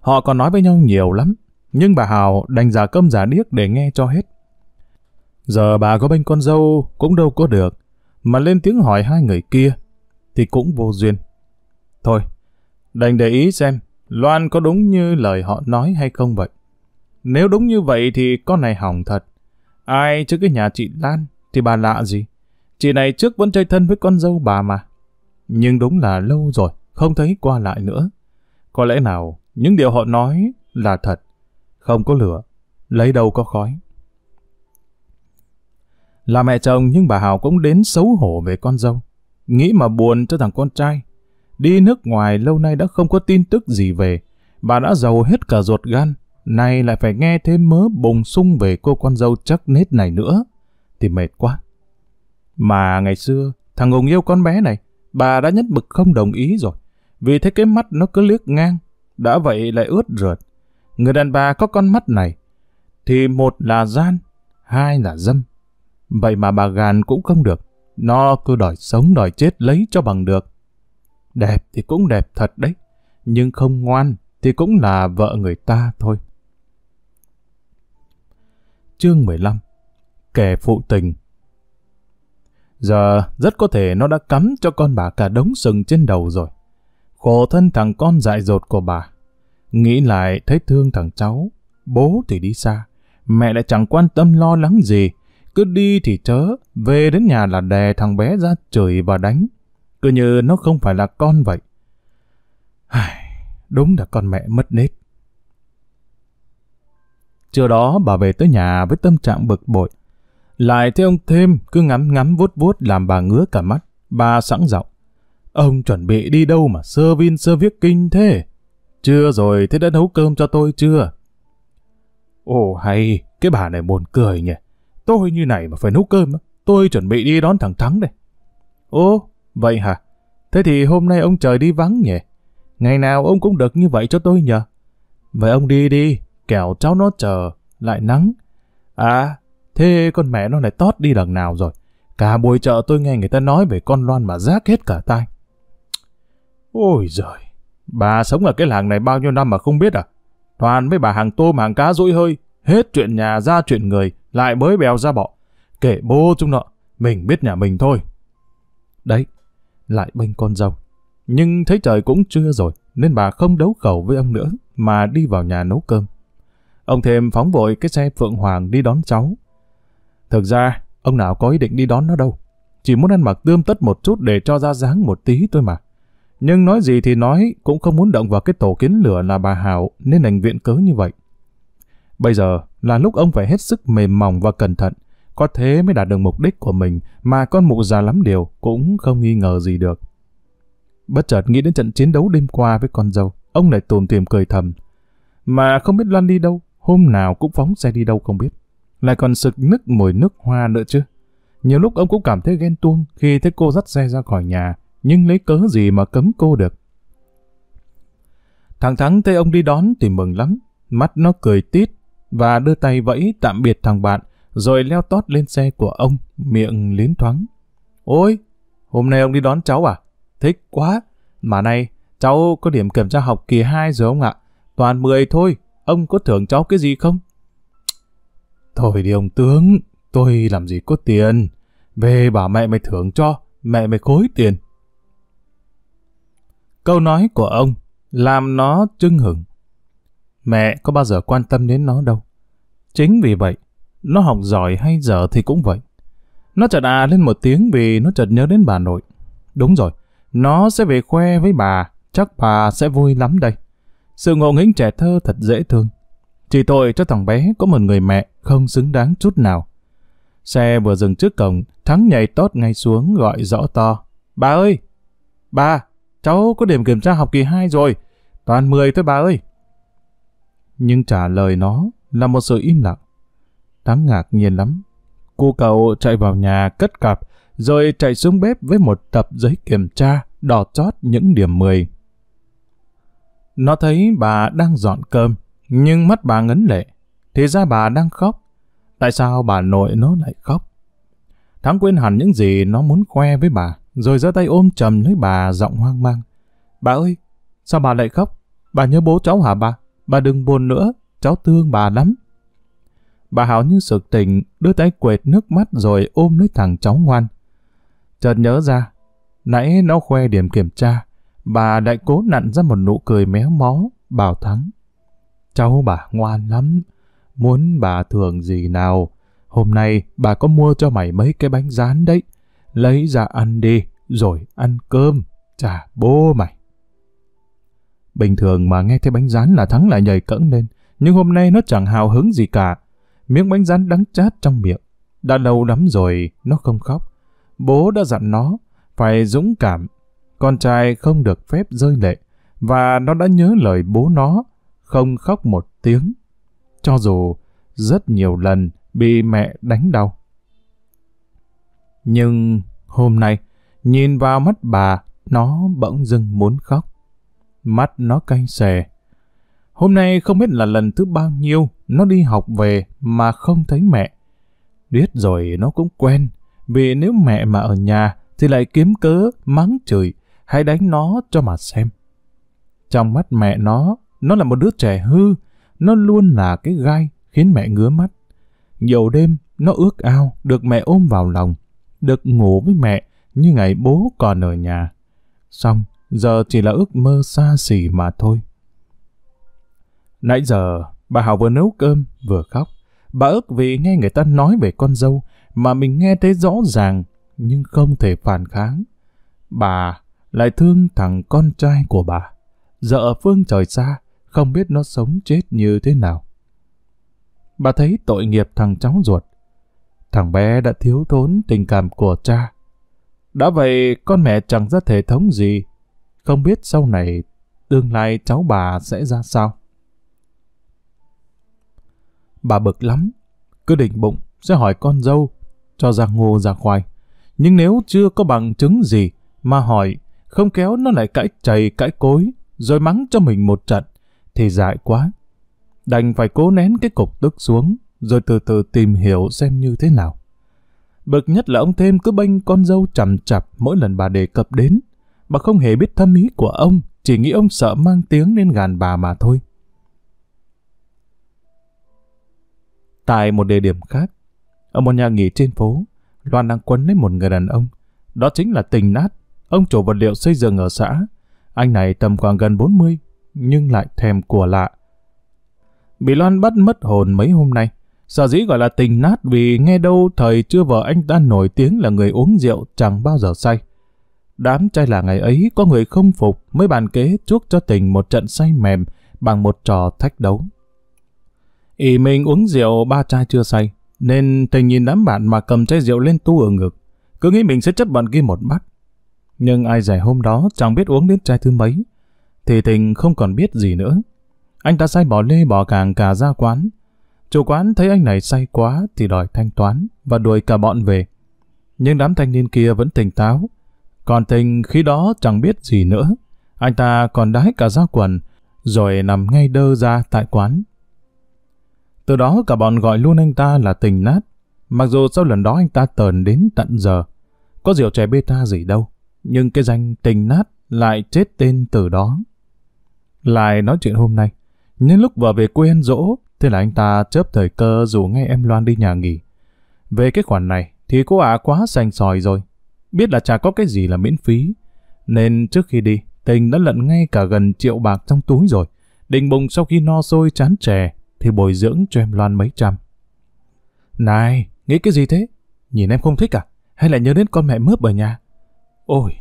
Họ còn nói với nhau nhiều lắm, nhưng bà Hào đành giả câm giả điếc để nghe cho hết. Giờ bà có bên con dâu cũng đâu có được, mà lên tiếng hỏi hai người kia, thì cũng vô duyên. Thôi, đành để ý xem Loan có đúng như lời họ nói hay không vậy. Nếu đúng như vậy thì con này hỏng thật. Ai chứ cái nhà chị Lan thì bà lạ gì. Chị này trước vẫn chơi thân với con dâu bà mà. Nhưng đúng là lâu rồi, không thấy qua lại nữa. Có lẽ nào những điều họ nói là thật không có lửa, lấy đâu có khói. Là mẹ chồng nhưng bà Hào cũng đến xấu hổ về con dâu. Nghĩ mà buồn cho thằng con trai. Đi nước ngoài lâu nay đã không có tin tức gì về. Bà đã giàu hết cả ruột gan. Nay lại phải nghe thêm mớ bùng sung về cô con dâu chắc nết này nữa. Thì mệt quá. Mà ngày xưa, thằng Hùng yêu con bé này, bà đã nhất bực không đồng ý rồi. Vì thấy cái mắt nó cứ liếc ngang. Đã vậy lại ướt rượt người đàn bà có con mắt này, thì một là gian, hai là dâm. Vậy mà bà gàn cũng không được, nó cứ đòi sống đòi chết lấy cho bằng được. Đẹp thì cũng đẹp thật đấy, nhưng không ngoan thì cũng là vợ người ta thôi. Chương 15 Kẻ phụ tình Giờ rất có thể nó đã cắm cho con bà cả đống sừng trên đầu rồi. Khổ thân thằng con dại dột của bà. Nghĩ lại thấy thương thằng cháu, bố thì đi xa, mẹ lại chẳng quan tâm lo lắng gì, cứ đi thì chớ, về đến nhà là đè thằng bé ra chửi và đánh, cứ như nó không phải là con vậy. Đúng là con mẹ mất nết. Trưa đó bà về tới nhà với tâm trạng bực bội. Lại thấy ông Thêm cứ ngắm ngắm vuốt vuốt làm bà ngứa cả mắt. Bà sẵn giọng. Ông chuẩn bị đi đâu mà sơ vin sơ viết kinh thế? Chưa rồi, thế đã nấu cơm cho tôi chưa? Ồ hay, cái bà này buồn cười nhỉ. Tôi như này mà phải nấu cơm, á? tôi chuẩn bị đi đón thằng Thắng đây. Ồ, vậy hả? Thế thì hôm nay ông trời đi vắng nhỉ? Ngày nào ông cũng được như vậy cho tôi nhờ. Vậy ông đi đi, kẻo cháu nó chờ, lại nắng. À, thế con mẹ nó lại tót đi lần nào rồi. Cả buổi chợ tôi nghe người ta nói về con Loan mà rác hết cả tai. Ôi giời, Bà sống ở cái làng này bao nhiêu năm mà không biết à? Toàn với bà hàng tôm hàng cá rỗi hơi, hết chuyện nhà ra chuyện người, lại mới bèo ra bọ. Kể bố chúng nọ, mình biết nhà mình thôi. Đấy, lại bên con dâu. Nhưng thấy trời cũng chưa rồi, nên bà không đấu khẩu với ông nữa, mà đi vào nhà nấu cơm. Ông Thêm phóng vội cái xe Phượng Hoàng đi đón cháu. Thực ra, ông nào có ý định đi đón nó đâu. Chỉ muốn ăn mặc tươm tất một chút để cho ra dáng một tí thôi mà. Nhưng nói gì thì nói, cũng không muốn động vào cái tổ kiến lửa là bà Hảo, nên đành viện cớ như vậy. Bây giờ là lúc ông phải hết sức mềm mỏng và cẩn thận, có thế mới đạt được mục đích của mình mà con mụ già lắm điều cũng không nghi ngờ gì được. Bất chợt nghĩ đến trận chiến đấu đêm qua với con dâu, ông lại tùm tìm cười thầm. Mà không biết Loan đi đâu, hôm nào cũng phóng xe đi đâu không biết. Lại còn sực nức mùi nước hoa nữa chứ. Nhiều lúc ông cũng cảm thấy ghen tuông khi thấy cô dắt xe ra khỏi nhà, nhưng lấy cớ gì mà cấm cô được. Thằng Thắng thấy ông đi đón thì mừng lắm, mắt nó cười tít và đưa tay vẫy tạm biệt thằng bạn, rồi leo tót lên xe của ông, miệng liến thoáng. Ôi, hôm nay ông đi đón cháu à? Thích quá! Mà nay cháu có điểm kiểm tra học kỳ 2 rồi ông ạ. Toàn 10 thôi, ông có thưởng cháu cái gì không? Thôi đi ông tướng, tôi làm gì có tiền. Về bảo mẹ mày thưởng cho, mẹ mày khối tiền, Câu nói của ông làm nó chưng hửng. Mẹ có bao giờ quan tâm đến nó đâu. Chính vì vậy, nó học giỏi hay dở thì cũng vậy. Nó chợt à lên một tiếng vì nó chợt nhớ đến bà nội. Đúng rồi, nó sẽ về khoe với bà, chắc bà sẽ vui lắm đây. Sự ngộ nghĩnh trẻ thơ thật dễ thương. Chỉ tội cho thằng bé có một người mẹ không xứng đáng chút nào. Xe vừa dừng trước cổng, Thắng nhảy tót ngay xuống gọi rõ to. Bà ơi! Bà! Cháu có điểm kiểm tra học kỳ 2 rồi. Toàn 10 thôi bà ơi. Nhưng trả lời nó là một sự im lặng. Đáng ngạc nhiên lắm. Cô cậu chạy vào nhà cất cặp, rồi chạy xuống bếp với một tập giấy kiểm tra đỏ chót những điểm 10. Nó thấy bà đang dọn cơm, nhưng mắt bà ngấn lệ. Thì ra bà đang khóc. Tại sao bà nội nó lại khóc? Thắng quên hẳn những gì nó muốn khoe với bà rồi giơ tay ôm chầm lấy bà giọng hoang mang. Bà ơi, sao bà lại khóc? Bà nhớ bố cháu hả bà? Bà đừng buồn nữa, cháu thương bà lắm. Bà Hảo như sực tỉnh, đưa tay quệt nước mắt rồi ôm lấy thằng cháu ngoan. Chợt nhớ ra, nãy nó khoe điểm kiểm tra, bà lại cố nặn ra một nụ cười méo mó, bảo thắng. Cháu bà ngoan lắm, muốn bà thường gì nào, hôm nay bà có mua cho mày mấy cái bánh rán đấy, lấy ra ăn đi, rồi ăn cơm, chả bố mày. Bình thường mà nghe thấy bánh rán là Thắng lại nhảy cẫng lên, nhưng hôm nay nó chẳng hào hứng gì cả. Miếng bánh rán đắng chát trong miệng. Đã lâu lắm rồi, nó không khóc. Bố đã dặn nó, phải dũng cảm. Con trai không được phép rơi lệ, và nó đã nhớ lời bố nó, không khóc một tiếng. Cho dù rất nhiều lần bị mẹ đánh đau. Nhưng hôm nay, nhìn vào mắt bà, nó bỗng dưng muốn khóc. Mắt nó cay xè. Hôm nay không biết là lần thứ bao nhiêu nó đi học về mà không thấy mẹ. Biết rồi nó cũng quen, vì nếu mẹ mà ở nhà thì lại kiếm cớ mắng chửi hay đánh nó cho mà xem. Trong mắt mẹ nó, nó là một đứa trẻ hư, nó luôn là cái gai khiến mẹ ngứa mắt. Nhiều đêm, nó ước ao được mẹ ôm vào lòng, được ngủ với mẹ như ngày bố còn ở nhà. Xong, giờ chỉ là ước mơ xa xỉ mà thôi. Nãy giờ, bà Hảo vừa nấu cơm, vừa khóc. Bà ước vì nghe người ta nói về con dâu mà mình nghe thấy rõ ràng nhưng không thể phản kháng. Bà lại thương thằng con trai của bà. Giờ ở phương trời xa, không biết nó sống chết như thế nào. Bà thấy tội nghiệp thằng cháu ruột. Thằng bé đã thiếu thốn tình cảm của cha. Đã vậy, con mẹ chẳng ra thể thống gì. Không biết sau này, tương lai cháu bà sẽ ra sao. Bà bực lắm, cứ định bụng sẽ hỏi con dâu, cho ra ngô ra khoai. Nhưng nếu chưa có bằng chứng gì mà hỏi, không kéo nó lại cãi chày cãi cối, rồi mắng cho mình một trận, thì dại quá. Đành phải cố nén cái cục tức xuống, rồi từ từ tìm hiểu xem như thế nào. Bực nhất là ông Thêm cứ bênh con dâu chằm chặp mỗi lần bà đề cập đến. Bà không hề biết thâm ý của ông, chỉ nghĩ ông sợ mang tiếng nên gàn bà mà thôi. Tại một địa điểm khác, ở một nhà nghỉ trên phố, Loan đang quấn lấy một người đàn ông. Đó chính là Tình Nát, ông chủ vật liệu xây dựng ở xã. Anh này tầm khoảng gần 40, nhưng lại thèm của lạ. Bị Loan bắt mất hồn mấy hôm nay, Sở dĩ gọi là tình nát vì nghe đâu thời chưa vợ anh ta nổi tiếng là người uống rượu chẳng bao giờ say. Đám trai là ngày ấy có người không phục mới bàn kế chuốc cho tình một trận say mềm bằng một trò thách đấu. ỷ mình uống rượu ba chai chưa say, nên tình nhìn đám bạn mà cầm chai rượu lên tu ở ngực, cứ nghĩ mình sẽ chấp bận kia một bát. Nhưng ai dè hôm đó chẳng biết uống đến chai thứ mấy, thì tình không còn biết gì nữa. Anh ta say bỏ lê bỏ càng cả ra quán, Chủ quán thấy anh này say quá thì đòi thanh toán và đuổi cả bọn về. Nhưng đám thanh niên kia vẫn tỉnh táo. Còn tình khi đó chẳng biết gì nữa. Anh ta còn đái cả ra quần rồi nằm ngay đơ ra tại quán. Từ đó cả bọn gọi luôn anh ta là tình nát. Mặc dù sau lần đó anh ta tờn đến tận giờ. Có rượu chè beta gì đâu. Nhưng cái danh tình nát lại chết tên từ đó. Lại nói chuyện hôm nay. Nhân lúc vợ về quê ăn dỗ, thế là anh ta chớp thời cơ dù ngay em Loan đi nhà nghỉ. Về cái khoản này thì cô ả quá sành sòi rồi. Biết là chả có cái gì là miễn phí. Nên trước khi đi, Tình đã lận ngay cả gần triệu bạc trong túi rồi. Định bùng sau khi no sôi chán chè thì bồi dưỡng cho em Loan mấy trăm. Này, nghĩ cái gì thế? Nhìn em không thích à? Hay lại nhớ đến con mẹ mướp ở nhà? Ôi,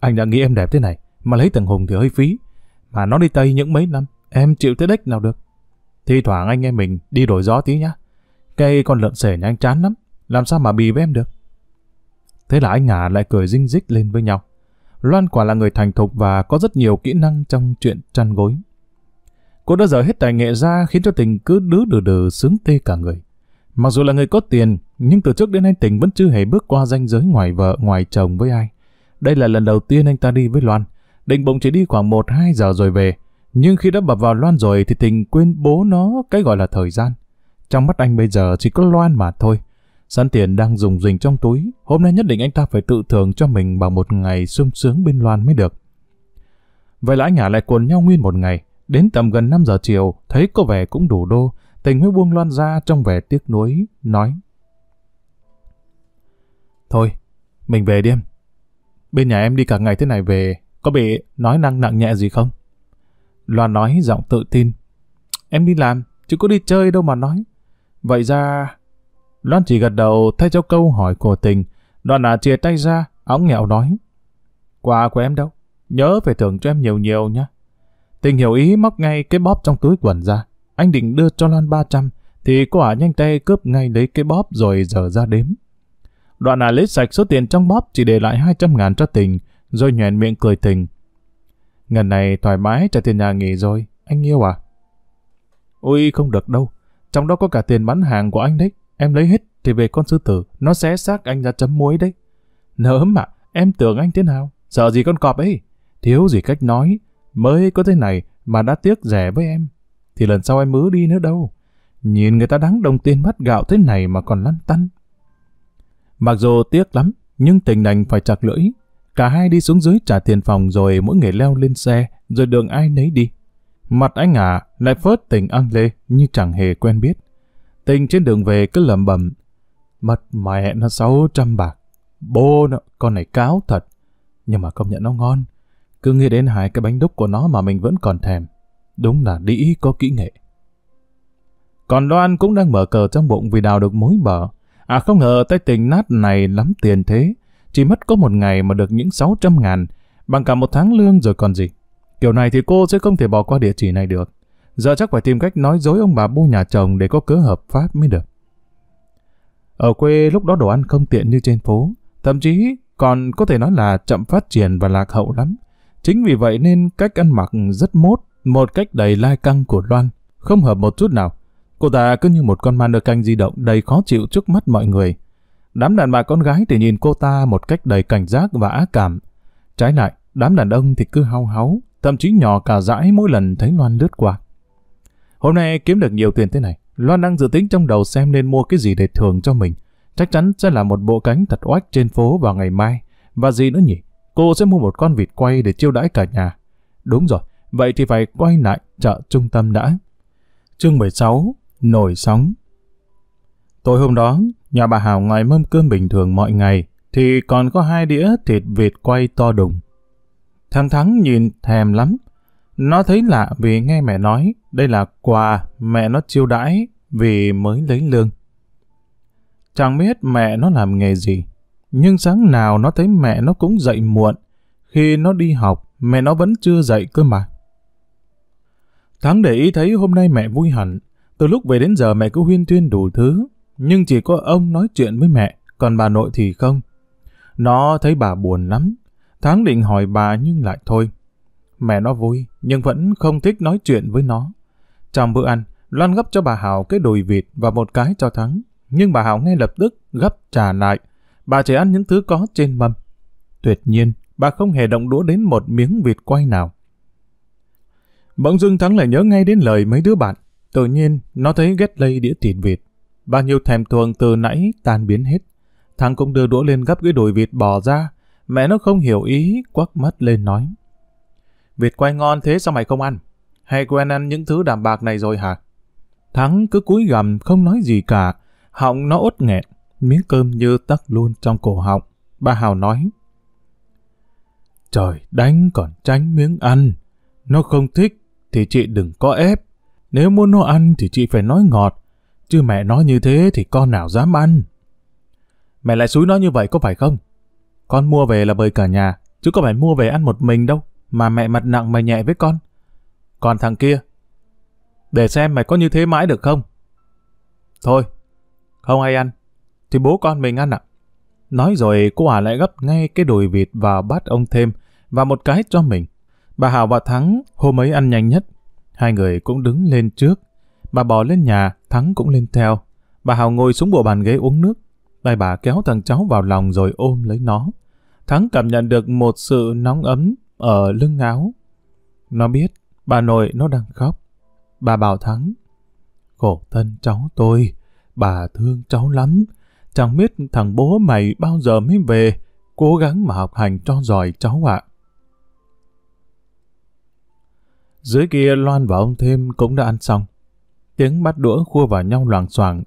anh đã nghĩ em đẹp thế này, mà lấy thằng Hùng thì hơi phí. Mà nó đi Tây những mấy năm, Em chịu thế đích nào được. Thi thoảng anh em mình đi đổi gió tí nhá. Cây con lợn sể nhà anh chán lắm. Làm sao mà bì với em được. Thế là anh Hà lại cười dinh dích lên với nhau. Loan quả là người thành thục và có rất nhiều kỹ năng trong chuyện chăn gối. Cô đã dở hết tài nghệ ra khiến cho Tình cứ đứ đừ đừ sướng tê cả người. Mặc dù là người có tiền, nhưng từ trước đến nay Tình vẫn chưa hề bước qua ranh giới ngoài vợ, ngoài chồng với ai. Đây là lần đầu tiên anh ta đi với Loan. Định bụng chỉ đi khoảng 1-2 giờ rồi về, nhưng khi đã bập vào Loan rồi thì Tình quên bố nó cái gọi là thời gian. Trong mắt anh bây giờ chỉ có Loan mà thôi. Sẵn tiền đang dùng dình trong túi, hôm nay nhất định anh ta phải tự thưởng cho mình bằng một ngày sung sướng bên Loan mới được. Vậy là anh Hà lại cuồn nhau nguyên một ngày, đến tầm gần 5 giờ chiều, thấy có vẻ cũng đủ đô, tình mới buông Loan ra trong vẻ tiếc nuối, nói. Thôi, mình về đi em. Bên nhà em đi cả ngày thế này về, có bị nói năng nặng nhẹ gì không? Loan nói giọng tự tin. Em đi làm, chứ có đi chơi đâu mà nói. Vậy ra... Loan chỉ gật đầu thay cho câu hỏi của tình. Đoàn là chia tay ra, ống nghèo nói. Quà của em đâu? Nhớ phải thưởng cho em nhiều nhiều nhá. Tình hiểu ý móc ngay cái bóp trong túi quần ra. Anh định đưa cho Loan 300, thì cô ả nhanh tay cướp ngay lấy cái bóp rồi dở ra đếm. Đoạn à lấy sạch số tiền trong bóp chỉ để lại 200 ngàn cho tình, rồi nhoèn miệng cười tình. Ngần này thoải mái trả tiền nhà nghỉ rồi, anh yêu à? ui không được đâu, trong đó có cả tiền bán hàng của anh đấy. Em lấy hết thì về con sư tử, nó xé xác anh ra chấm muối đấy. Nớm ạ, à, em tưởng anh thế nào? Sợ gì con cọp ấy? Thiếu gì cách nói, mới có thế này mà đã tiếc rẻ với em. Thì lần sau em mứ đi nữa đâu. Nhìn người ta đáng đồng tiền bắt gạo thế này mà còn lăn tăn. Mặc dù tiếc lắm, nhưng tình đành phải chặt lưỡi, Cả hai đi xuống dưới trả tiền phòng rồi mỗi người leo lên xe, rồi đường ai nấy đi. Mặt anh ả lại phớt tình ăn lê như chẳng hề quen biết. Tình trên đường về cứ lầm bầm. Mặt mẹ nó 600 bạc. Bố nó, con này cáo thật. Nhưng mà công nhận nó ngon. Cứ nghĩ đến hai cái bánh đúc của nó mà mình vẫn còn thèm. Đúng là đĩ có kỹ nghệ. Còn Loan cũng đang mở cờ trong bụng vì đào được mối bờ. À không ngờ tay tình nát này lắm tiền thế. Chỉ mất có một ngày mà được những 600 ngàn, bằng cả một tháng lương rồi còn gì. Kiểu này thì cô sẽ không thể bỏ qua địa chỉ này được. Giờ chắc phải tìm cách nói dối ông bà bu nhà chồng để có cớ hợp pháp mới được. Ở quê lúc đó đồ ăn không tiện như trên phố, thậm chí còn có thể nói là chậm phát triển và lạc hậu lắm. Chính vì vậy nên cách ăn mặc rất mốt, một cách đầy lai căng của Loan, không hợp một chút nào. Cô ta cứ như một con ma nơ canh di động đầy khó chịu trước mắt mọi người. Đám đàn bà con gái thì nhìn cô ta một cách đầy cảnh giác và ác cảm. Trái lại, đám đàn ông thì cứ hao háo, thậm chí nhỏ cả dãi mỗi lần thấy Loan lướt qua. Hôm nay kiếm được nhiều tiền thế này, Loan đang dự tính trong đầu xem nên mua cái gì để thưởng cho mình. Chắc chắn sẽ là một bộ cánh thật oách trên phố vào ngày mai. Và gì nữa nhỉ? Cô sẽ mua một con vịt quay để chiêu đãi cả nhà. Đúng rồi, vậy thì phải quay lại chợ trung tâm đã. Chương 16 Nổi sóng Tối hôm đó, nhà bà Hảo ngoài mâm cơm bình thường mọi ngày, thì còn có hai đĩa thịt vịt quay to đùng. Thằng Thắng nhìn thèm lắm. Nó thấy lạ vì nghe mẹ nói đây là quà mẹ nó chiêu đãi vì mới lấy lương. Chẳng biết mẹ nó làm nghề gì, nhưng sáng nào nó thấy mẹ nó cũng dậy muộn. Khi nó đi học, mẹ nó vẫn chưa dậy cơ mà. Thắng để ý thấy hôm nay mẹ vui hẳn. Từ lúc về đến giờ mẹ cứ huyên tuyên đủ thứ, nhưng chỉ có ông nói chuyện với mẹ, còn bà nội thì không. Nó thấy bà buồn lắm, tháng định hỏi bà nhưng lại thôi. Mẹ nó vui, nhưng vẫn không thích nói chuyện với nó. Trong bữa ăn, Loan gấp cho bà Hảo cái đùi vịt và một cái cho Thắng, nhưng bà Hảo ngay lập tức gấp trả lại. Bà chỉ ăn những thứ có trên mâm. Tuyệt nhiên, bà không hề động đũa đến một miếng vịt quay nào. Bỗng dưng Thắng lại nhớ ngay đến lời mấy đứa bạn. Tự nhiên, nó thấy ghét lây đĩa thịt vịt. Bao nhiêu thèm thuồng từ nãy tan biến hết. Thằng cũng đưa đũa lên gấp cái đùi vịt bỏ ra. Mẹ nó không hiểu ý, quắc mắt lên nói. Vịt quay ngon thế sao mày không ăn? Hay quen ăn những thứ đạm bạc này rồi hả? Thắng cứ cúi gầm không nói gì cả. Họng nó ốt nghẹn, miếng cơm như tắc luôn trong cổ họng. ba Hào nói. Trời đánh còn tránh miếng ăn. Nó không thích thì chị đừng có ép. Nếu muốn nó ăn thì chị phải nói ngọt. Chứ mẹ nói như thế thì con nào dám ăn. Mẹ lại xúi nó như vậy có phải không? Con mua về là bởi cả nhà, chứ có phải mua về ăn một mình đâu, mà mẹ mặt nặng mày nhẹ với con. Còn thằng kia, để xem mày có như thế mãi được không? Thôi, không ai ăn, thì bố con mình ăn ạ. Nói rồi cô Hà lại gấp ngay cái đùi vịt vào bát ông thêm và một cái cho mình. Bà Hảo và Thắng hôm ấy ăn nhanh nhất. Hai người cũng đứng lên trước. Bà bò lên nhà, Thắng cũng lên theo. Bà Hào ngồi xuống bộ bàn ghế uống nước. Tay bà kéo thằng cháu vào lòng rồi ôm lấy nó. Thắng cảm nhận được một sự nóng ấm ở lưng áo. Nó biết bà nội nó đang khóc. Bà bảo Thắng, khổ thân cháu tôi, bà thương cháu lắm. Chẳng biết thằng bố mày bao giờ mới về, cố gắng mà học hành cho giỏi cháu ạ. Dưới kia Loan và ông Thêm cũng đã ăn xong tiếng bát đũa khua vào nhau loảng xoàng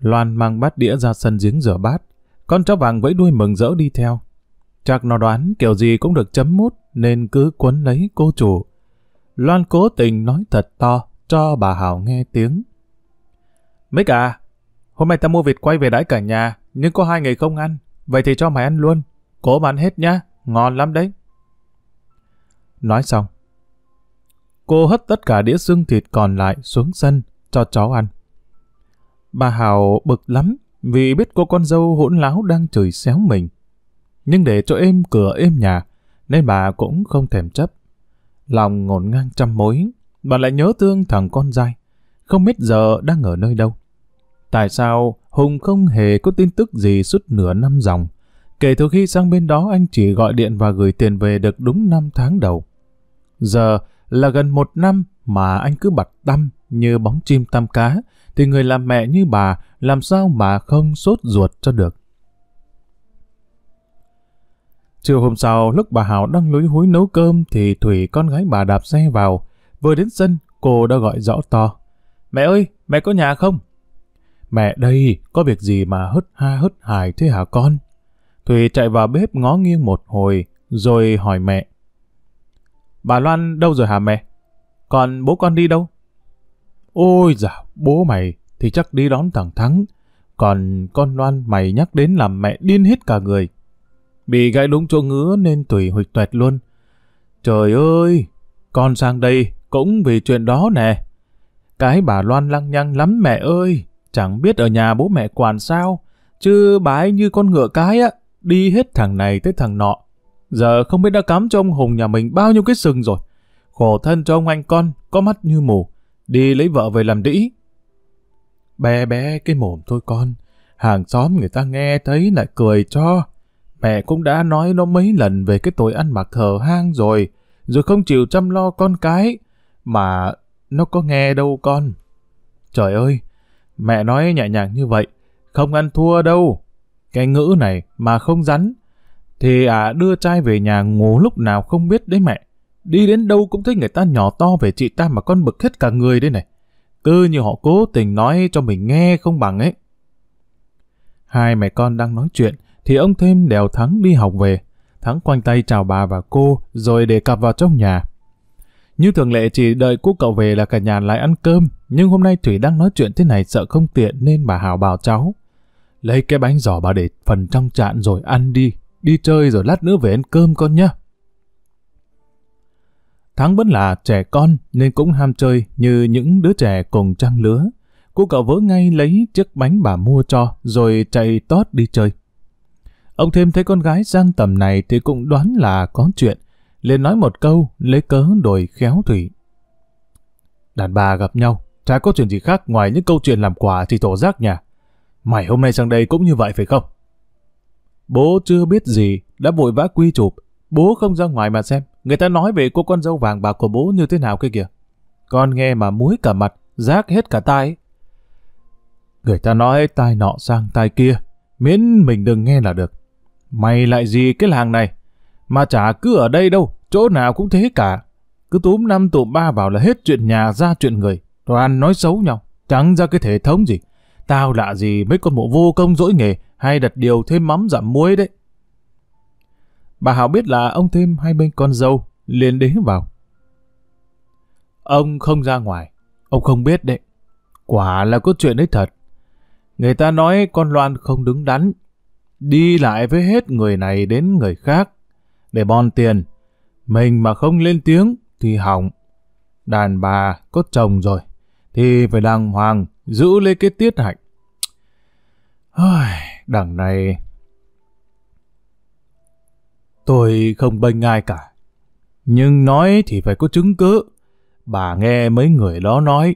Loan mang bát đĩa ra sân giếng rửa bát, con chó vàng vẫy đuôi mừng rỡ đi theo. Chắc nó đoán kiểu gì cũng được chấm mút nên cứ quấn lấy cô chủ. Loan cố tình nói thật to cho bà Hảo nghe tiếng. Mấy cả, à, hôm nay ta mua vịt quay về đãi cả nhà, nhưng có hai người không ăn, vậy thì cho mày ăn luôn. Cố mà hết nhá, ngon lắm đấy. Nói xong, cô hất tất cả đĩa xương thịt còn lại xuống sân, cho cháu ăn. Bà Hào bực lắm vì biết cô con dâu hỗn láo đang chửi xéo mình. Nhưng để cho êm cửa êm nhà, nên bà cũng không thèm chấp. Lòng ngổn ngang trăm mối, bà lại nhớ thương thằng con trai, không biết giờ đang ở nơi đâu. Tại sao Hùng không hề có tin tức gì suốt nửa năm dòng, kể từ khi sang bên đó anh chỉ gọi điện và gửi tiền về được đúng năm tháng đầu. Giờ là gần một năm mà anh cứ bặt tâm như bóng chim tam cá, thì người làm mẹ như bà làm sao mà không sốt ruột cho được. Chiều hôm sau, lúc bà Hảo đang lúi húi nấu cơm thì Thủy con gái bà đạp xe vào. Vừa đến sân, cô đã gọi rõ to. Mẹ ơi, mẹ có nhà không? Mẹ đây, có việc gì mà hất ha hất hài thế hả con? Thủy chạy vào bếp ngó nghiêng một hồi, rồi hỏi mẹ. Bà Loan đâu rồi hả mẹ? Còn bố con đi đâu? Ôi dạo, bố mày thì chắc đi đón thằng Thắng, còn con Loan mày nhắc đến làm mẹ điên hết cả người. Bị gãy đúng chỗ ngứa nên tùy huỵch tuẹt luôn. Trời ơi, con sang đây cũng vì chuyện đó nè. Cái bà Loan lăng nhăng lắm mẹ ơi, chẳng biết ở nhà bố mẹ quản sao, chứ ấy như con ngựa cái á, đi hết thằng này tới thằng nọ. Giờ không biết đã cắm cho ông Hùng nhà mình bao nhiêu cái sừng rồi. Khổ thân cho ông anh con, có mắt như mù đi lấy vợ về làm đĩ. Bé bé cái mồm thôi con, hàng xóm người ta nghe thấy lại cười cho. Mẹ cũng đã nói nó mấy lần về cái tội ăn mặc thờ hang rồi, rồi không chịu chăm lo con cái, mà nó có nghe đâu con. Trời ơi, mẹ nói nhẹ nhàng như vậy, không ăn thua đâu. Cái ngữ này mà không rắn, thì à đưa trai về nhà ngủ lúc nào không biết đấy mẹ. Đi đến đâu cũng thấy người ta nhỏ to về chị ta mà con bực hết cả người đây này. Cứ như họ cố tình nói cho mình nghe không bằng ấy. Hai mẹ con đang nói chuyện, thì ông thêm đèo Thắng đi học về. Thắng quanh tay chào bà và cô, rồi để cặp vào trong nhà. Như thường lệ chỉ đợi cô cậu về là cả nhà lại ăn cơm, nhưng hôm nay Thủy đang nói chuyện thế này sợ không tiện nên bà hào bảo cháu. Lấy cái bánh giò bà để phần trong chạn rồi ăn đi, đi chơi rồi lát nữa về ăn cơm con nhé. Thắng vẫn là trẻ con nên cũng ham chơi như những đứa trẻ cùng trang lứa. Cô cậu vỡ ngay lấy chiếc bánh bà mua cho rồi chạy tót đi chơi. Ông thêm thấy con gái sang tầm này thì cũng đoán là có chuyện. liền nói một câu lấy cớ đổi khéo thủy. Đàn bà gặp nhau, chả có chuyện gì khác ngoài những câu chuyện làm quà thì tổ giác nhà. Mày hôm nay sang đây cũng như vậy phải không? Bố chưa biết gì, đã vội vã quy chụp. Bố không ra ngoài mà xem. Người ta nói về cô con dâu vàng bạc của bố như thế nào kia kìa. Con nghe mà muối cả mặt, rác hết cả tai. Người ta nói tai nọ sang tai kia, miễn mình đừng nghe là được. Mày lại gì cái làng này? Mà chả cứ ở đây đâu, chỗ nào cũng thế cả. Cứ túm năm tụm ba vào là hết chuyện nhà ra chuyện người. Toàn nói xấu nhau, chẳng ra cái thể thống gì. Tao lạ gì mấy con mụ vô công dỗi nghề hay đặt điều thêm mắm giảm muối đấy. Bà Hảo biết là ông thêm hai bên con dâu, liền đế vào. Ông không ra ngoài, ông không biết đấy. Quả là có chuyện đấy thật. Người ta nói con Loan không đứng đắn, đi lại với hết người này đến người khác, để bòn tiền. Mình mà không lên tiếng thì hỏng. Đàn bà có chồng rồi, thì phải đàng hoàng, giữ lấy cái tiết hạnh. Đằng này Tôi không bênh ai cả. Nhưng nói thì phải có chứng cứ. Bà nghe mấy người đó nói,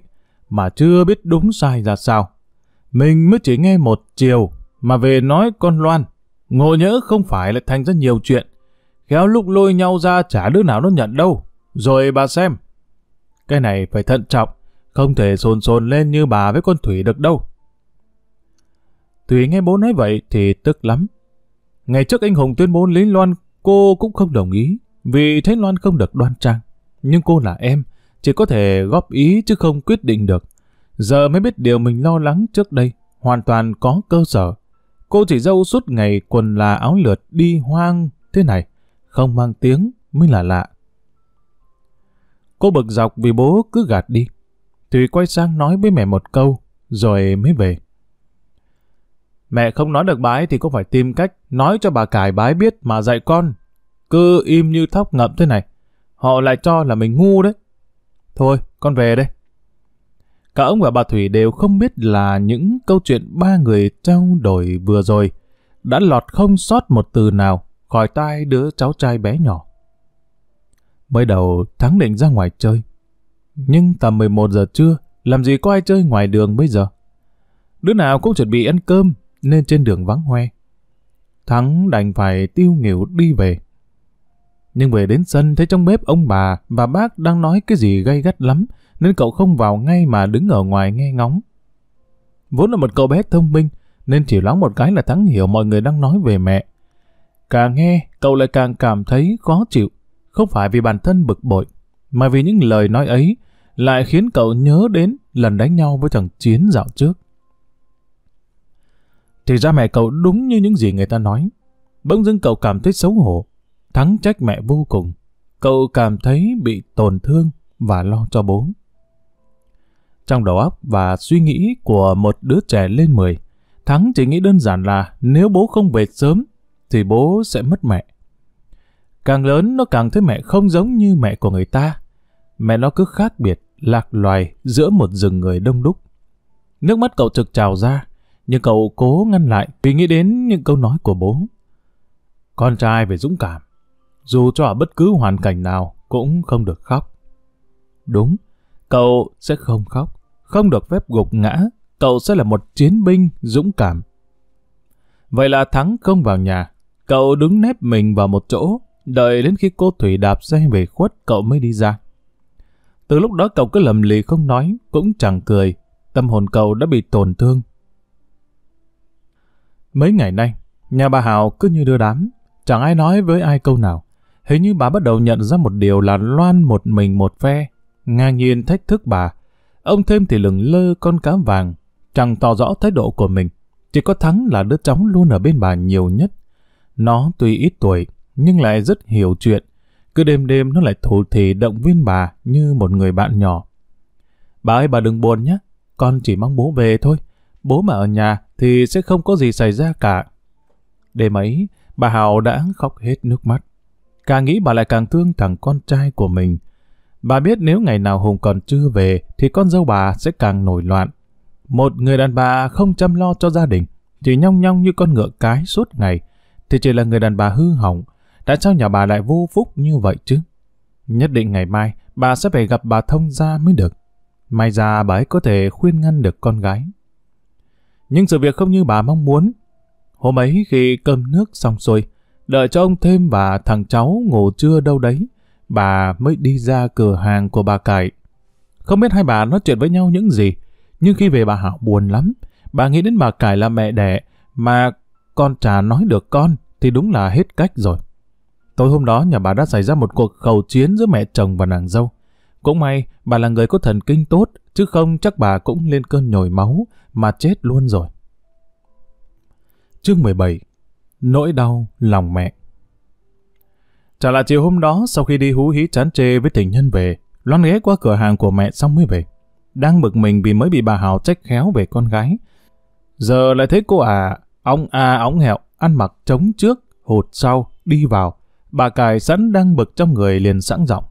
mà chưa biết đúng sai ra sao. Mình mới chỉ nghe một chiều, mà về nói con Loan. Ngộ nhỡ không phải lại thành ra nhiều chuyện. Khéo lúc lôi nhau ra chả đứa nào nó nhận đâu. Rồi bà xem. Cái này phải thận trọng, không thể sồn sồn lên như bà với con Thủy được đâu. Thủy nghe bố nói vậy thì tức lắm. Ngày trước anh Hùng tuyên bố Lý Loan Cô cũng không đồng ý, vì Thế Loan không được đoan trang. Nhưng cô là em, chỉ có thể góp ý chứ không quyết định được. Giờ mới biết điều mình lo lắng trước đây, hoàn toàn có cơ sở. Cô chỉ dâu suốt ngày quần là áo lượt đi hoang thế này, không mang tiếng mới là lạ. Cô bực dọc vì bố cứ gạt đi. thì quay sang nói với mẹ một câu, rồi mới về. Mẹ không nói được bái thì cũng phải tìm cách nói cho bà cải bái biết mà dạy con. Cứ im như thóc ngậm thế này. Họ lại cho là mình ngu đấy. Thôi, con về đây. Cả ông và bà Thủy đều không biết là những câu chuyện ba người trao đổi vừa rồi đã lọt không sót một từ nào khỏi tai đứa cháu trai bé nhỏ. Mới đầu Thắng định ra ngoài chơi. Nhưng tầm 11 giờ trưa, làm gì có ai chơi ngoài đường bây giờ? Đứa nào cũng chuẩn bị ăn cơm, nên trên đường vắng hoe. Thắng đành phải tiêu nghỉu đi về. Nhưng về đến sân thấy trong bếp ông bà và bác đang nói cái gì gay gắt lắm, nên cậu không vào ngay mà đứng ở ngoài nghe ngóng. Vốn là một cậu bé thông minh, nên chỉ loáng một cái là Thắng hiểu mọi người đang nói về mẹ. Càng nghe, cậu lại càng cảm thấy khó chịu, không phải vì bản thân bực bội, mà vì những lời nói ấy lại khiến cậu nhớ đến lần đánh nhau với thằng Chiến dạo trước. Thì ra mẹ cậu đúng như những gì người ta nói. Bỗng dưng cậu cảm thấy xấu hổ. Thắng trách mẹ vô cùng. Cậu cảm thấy bị tổn thương và lo cho bố. Trong đầu óc và suy nghĩ của một đứa trẻ lên 10, Thắng chỉ nghĩ đơn giản là nếu bố không về sớm thì bố sẽ mất mẹ. Càng lớn nó càng thấy mẹ không giống như mẹ của người ta. Mẹ nó cứ khác biệt, lạc loài giữa một rừng người đông đúc. Nước mắt cậu trực trào ra, nhưng cậu cố ngăn lại vì nghĩ đến những câu nói của bố. Con trai phải dũng cảm, dù cho ở bất cứ hoàn cảnh nào cũng không được khóc. Đúng, cậu sẽ không khóc, không được phép gục ngã, cậu sẽ là một chiến binh dũng cảm. Vậy là Thắng không vào nhà, cậu đứng nép mình vào một chỗ, đợi đến khi cô Thủy đạp xe về khuất cậu mới đi ra. Từ lúc đó cậu cứ lầm lì không nói, cũng chẳng cười, tâm hồn cậu đã bị tổn thương, Mấy ngày nay, nhà bà Hào cứ như đưa đám, chẳng ai nói với ai câu nào. Hình như bà bắt đầu nhận ra một điều là Loan một mình một phe, ngang nhiên thách thức bà. Ông thêm thì lừng lơ con cá vàng, chẳng tỏ rõ thái độ của mình. Chỉ có Thắng là đứa chóng luôn ở bên bà nhiều nhất. Nó tuy ít tuổi, nhưng lại rất hiểu chuyện. Cứ đêm đêm nó lại thủ thì động viên bà như một người bạn nhỏ. Bà ơi bà đừng buồn nhé, con chỉ mong bố về thôi bố mà ở nhà thì sẽ không có gì xảy ra cả. Đêm ấy, bà Hào đã khóc hết nước mắt. Càng nghĩ bà lại càng thương thằng con trai của mình. Bà biết nếu ngày nào Hùng còn chưa về thì con dâu bà sẽ càng nổi loạn. Một người đàn bà không chăm lo cho gia đình, chỉ nhong nhong như con ngựa cái suốt ngày, thì chỉ là người đàn bà hư hỏng. Tại sao nhà bà lại vô phúc như vậy chứ? Nhất định ngày mai, bà sẽ phải gặp bà thông gia mới được. May ra bà ấy có thể khuyên ngăn được con gái. Nhưng sự việc không như bà mong muốn. Hôm ấy khi cơm nước xong xuôi, đợi cho ông thêm và thằng cháu ngủ trưa đâu đấy, bà mới đi ra cửa hàng của bà cải. Không biết hai bà nói chuyện với nhau những gì, nhưng khi về bà Hảo buồn lắm. Bà nghĩ đến bà cải là mẹ đẻ, mà con trà nói được con thì đúng là hết cách rồi. Tối hôm đó nhà bà đã xảy ra một cuộc khẩu chiến giữa mẹ chồng và nàng dâu. Cũng may bà là người có thần kinh tốt chứ không chắc bà cũng lên cơn nhồi máu mà chết luôn rồi. Chương 17 Nỗi đau lòng mẹ Chả lại chiều hôm đó sau khi đi hú hí chán chê với tình nhân về, Loan ghé qua cửa hàng của mẹ xong mới về. Đang bực mình vì mới bị bà Hào trách khéo về con gái. Giờ lại thấy cô à, ông a ống hẹo, ăn mặc trống trước, hụt sau, đi vào. Bà cài sẵn đang bực trong người liền sẵn giọng.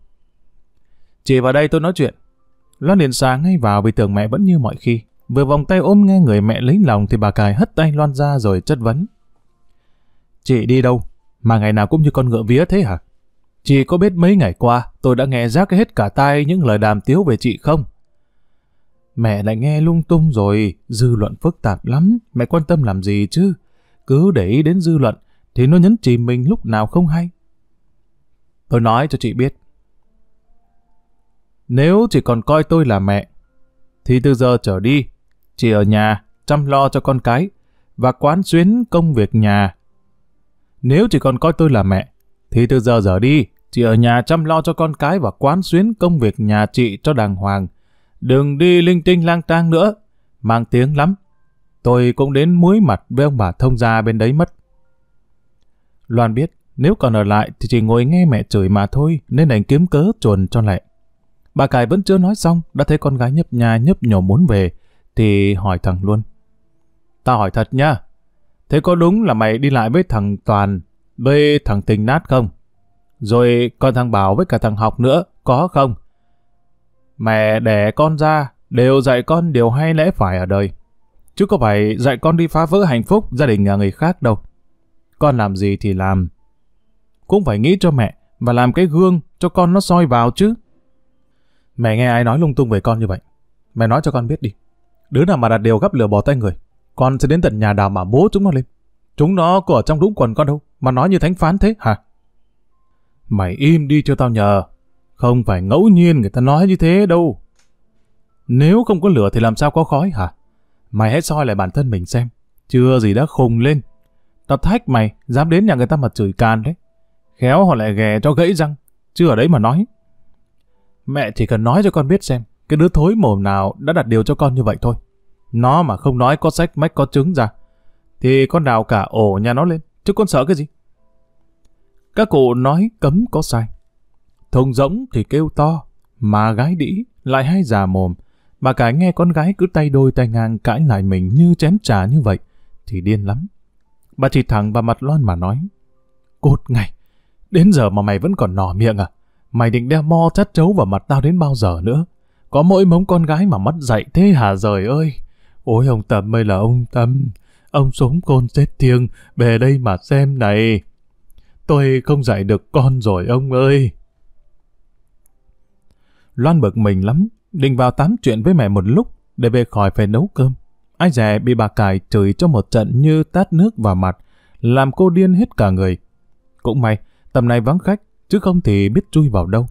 Chị vào đây tôi nói chuyện. Loan liền xà ngay vào vì tưởng mẹ vẫn như mọi khi. Vừa vòng tay ôm nghe người mẹ lấy lòng thì bà cài hất tay Loan ra rồi chất vấn. Chị đi đâu? Mà ngày nào cũng như con ngựa vía thế hả? Chị có biết mấy ngày qua tôi đã nghe rác hết cả tai những lời đàm tiếu về chị không? Mẹ lại nghe lung tung rồi, dư luận phức tạp lắm, mẹ quan tâm làm gì chứ? Cứ để ý đến dư luận thì nó nhấn chìm mình lúc nào không hay. Tôi nói cho chị biết, nếu chỉ còn coi tôi là mẹ, thì từ giờ trở đi, chỉ ở nhà chăm lo cho con cái và quán xuyến công việc nhà. Nếu chỉ còn coi tôi là mẹ, thì từ giờ trở đi, chị ở nhà chăm lo cho con cái và quán xuyến công việc nhà chị cho đàng hoàng. Đừng đi linh tinh lang tang nữa, mang tiếng lắm. Tôi cũng đến muối mặt với ông bà thông gia bên đấy mất. Loan biết, nếu còn ở lại thì chỉ ngồi nghe mẹ chửi mà thôi, nên đành kiếm cớ chuồn cho lại Bà Cải vẫn chưa nói xong, đã thấy con gái nhấp nhà nhấp nhổ muốn về, thì hỏi thằng luôn. Ta hỏi thật nha, thế có đúng là mày đi lại với thằng Toàn, với thằng Tình Nát không? Rồi còn thằng Bảo với cả thằng Học nữa, có không? Mẹ đẻ con ra, đều dạy con điều hay lẽ phải ở à đời. Chứ có phải dạy con đi phá vỡ hạnh phúc gia đình nhà người khác đâu. Con làm gì thì làm. Cũng phải nghĩ cho mẹ, và làm cái gương cho con nó soi vào chứ. Mẹ nghe ai nói lung tung về con như vậy. Mẹ nói cho con biết đi. Đứa nào mà đặt điều gấp lửa bỏ tay người. Con sẽ đến tận nhà đào mà bố chúng nó lên. Chúng nó có ở trong đúng quần con đâu. Mà nói như thánh phán thế hả? Mày im đi cho tao nhờ. Không phải ngẫu nhiên người ta nói như thế đâu. Nếu không có lửa thì làm sao có khói hả? Mày hãy soi lại bản thân mình xem. Chưa gì đã khùng lên. Tao thách mày, dám đến nhà người ta mà chửi can đấy. Khéo họ lại ghè cho gãy răng. chưa ở đấy mà nói. Mẹ chỉ cần nói cho con biết xem, cái đứa thối mồm nào đã đặt điều cho con như vậy thôi. Nó mà không nói có sách mách có trứng ra, thì con nào cả ổ nhà nó lên, chứ con sợ cái gì? Các cụ nói cấm có sai. Thùng rỗng thì kêu to, mà gái đĩ lại hay già mồm. mà cái nghe con gái cứ tay đôi tay ngang cãi lại mình như chém trà như vậy, thì điên lắm. Bà chỉ thẳng vào mặt Loan mà nói, Cốt ngày, đến giờ mà mày vẫn còn nỏ miệng à? Mày định đeo mo chát chấu vào mặt tao đến bao giờ nữa? Có mỗi mống con gái mà mất dạy thế hả rời ơi? Ôi ông Tâm ơi là ông Tâm, ông sống con chết thiêng, về đây mà xem này. Tôi không dạy được con rồi ông ơi. Loan bực mình lắm, định vào tám chuyện với mẹ một lúc, để về khỏi phải nấu cơm. Ai dè bị bà cải chửi cho một trận như tát nước vào mặt, làm cô điên hết cả người. Cũng may, tầm này vắng khách, chứ không thì biết chui vào đâu.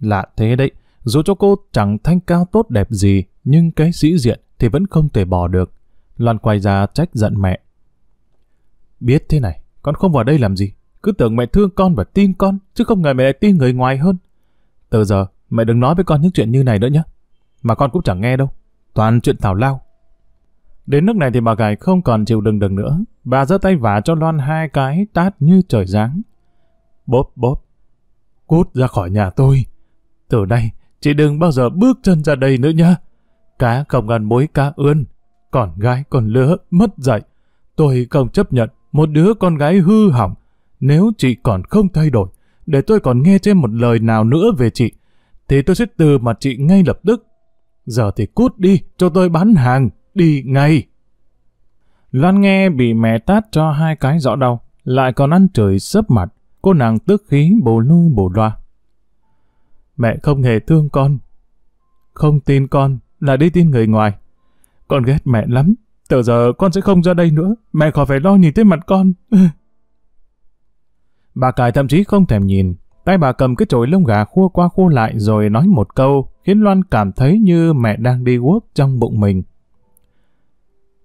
Lạ thế đấy, dù cho cô chẳng thanh cao tốt đẹp gì, nhưng cái sĩ diện thì vẫn không thể bỏ được. Loan quay ra trách giận mẹ. Biết thế này, con không vào đây làm gì, cứ tưởng mẹ thương con và tin con, chứ không ngờ mẹ lại tin người ngoài hơn. Từ giờ, mẹ đừng nói với con những chuyện như này nữa nhé. Mà con cũng chẳng nghe đâu, toàn chuyện thảo lao. Đến nước này thì bà gái không còn chịu đừng đừng nữa. Bà giơ tay vả cho Loan hai cái tát như trời giáng. Bốp bốp. Cút ra khỏi nhà tôi. Từ nay, chị đừng bao giờ bước chân ra đây nữa nhá. Cá không ăn mối cá ươn, còn gái còn lứa, mất dạy. Tôi không chấp nhận một đứa con gái hư hỏng. Nếu chị còn không thay đổi, để tôi còn nghe thêm một lời nào nữa về chị, thì tôi sẽ từ mặt chị ngay lập tức. Giờ thì cút đi, cho tôi bán hàng, đi ngay. Loan nghe bị mẹ tát cho hai cái rõ đau, lại còn ăn trời sấp mặt cô nàng tức khí bồ lu bồ loa. Mẹ không hề thương con, không tin con là đi tin người ngoài. Con ghét mẹ lắm, từ giờ con sẽ không ra đây nữa, mẹ khỏi phải lo nhìn tới mặt con. bà cải thậm chí không thèm nhìn, tay bà cầm cái chổi lông gà khua qua khua lại rồi nói một câu, khiến Loan cảm thấy như mẹ đang đi guốc trong bụng mình.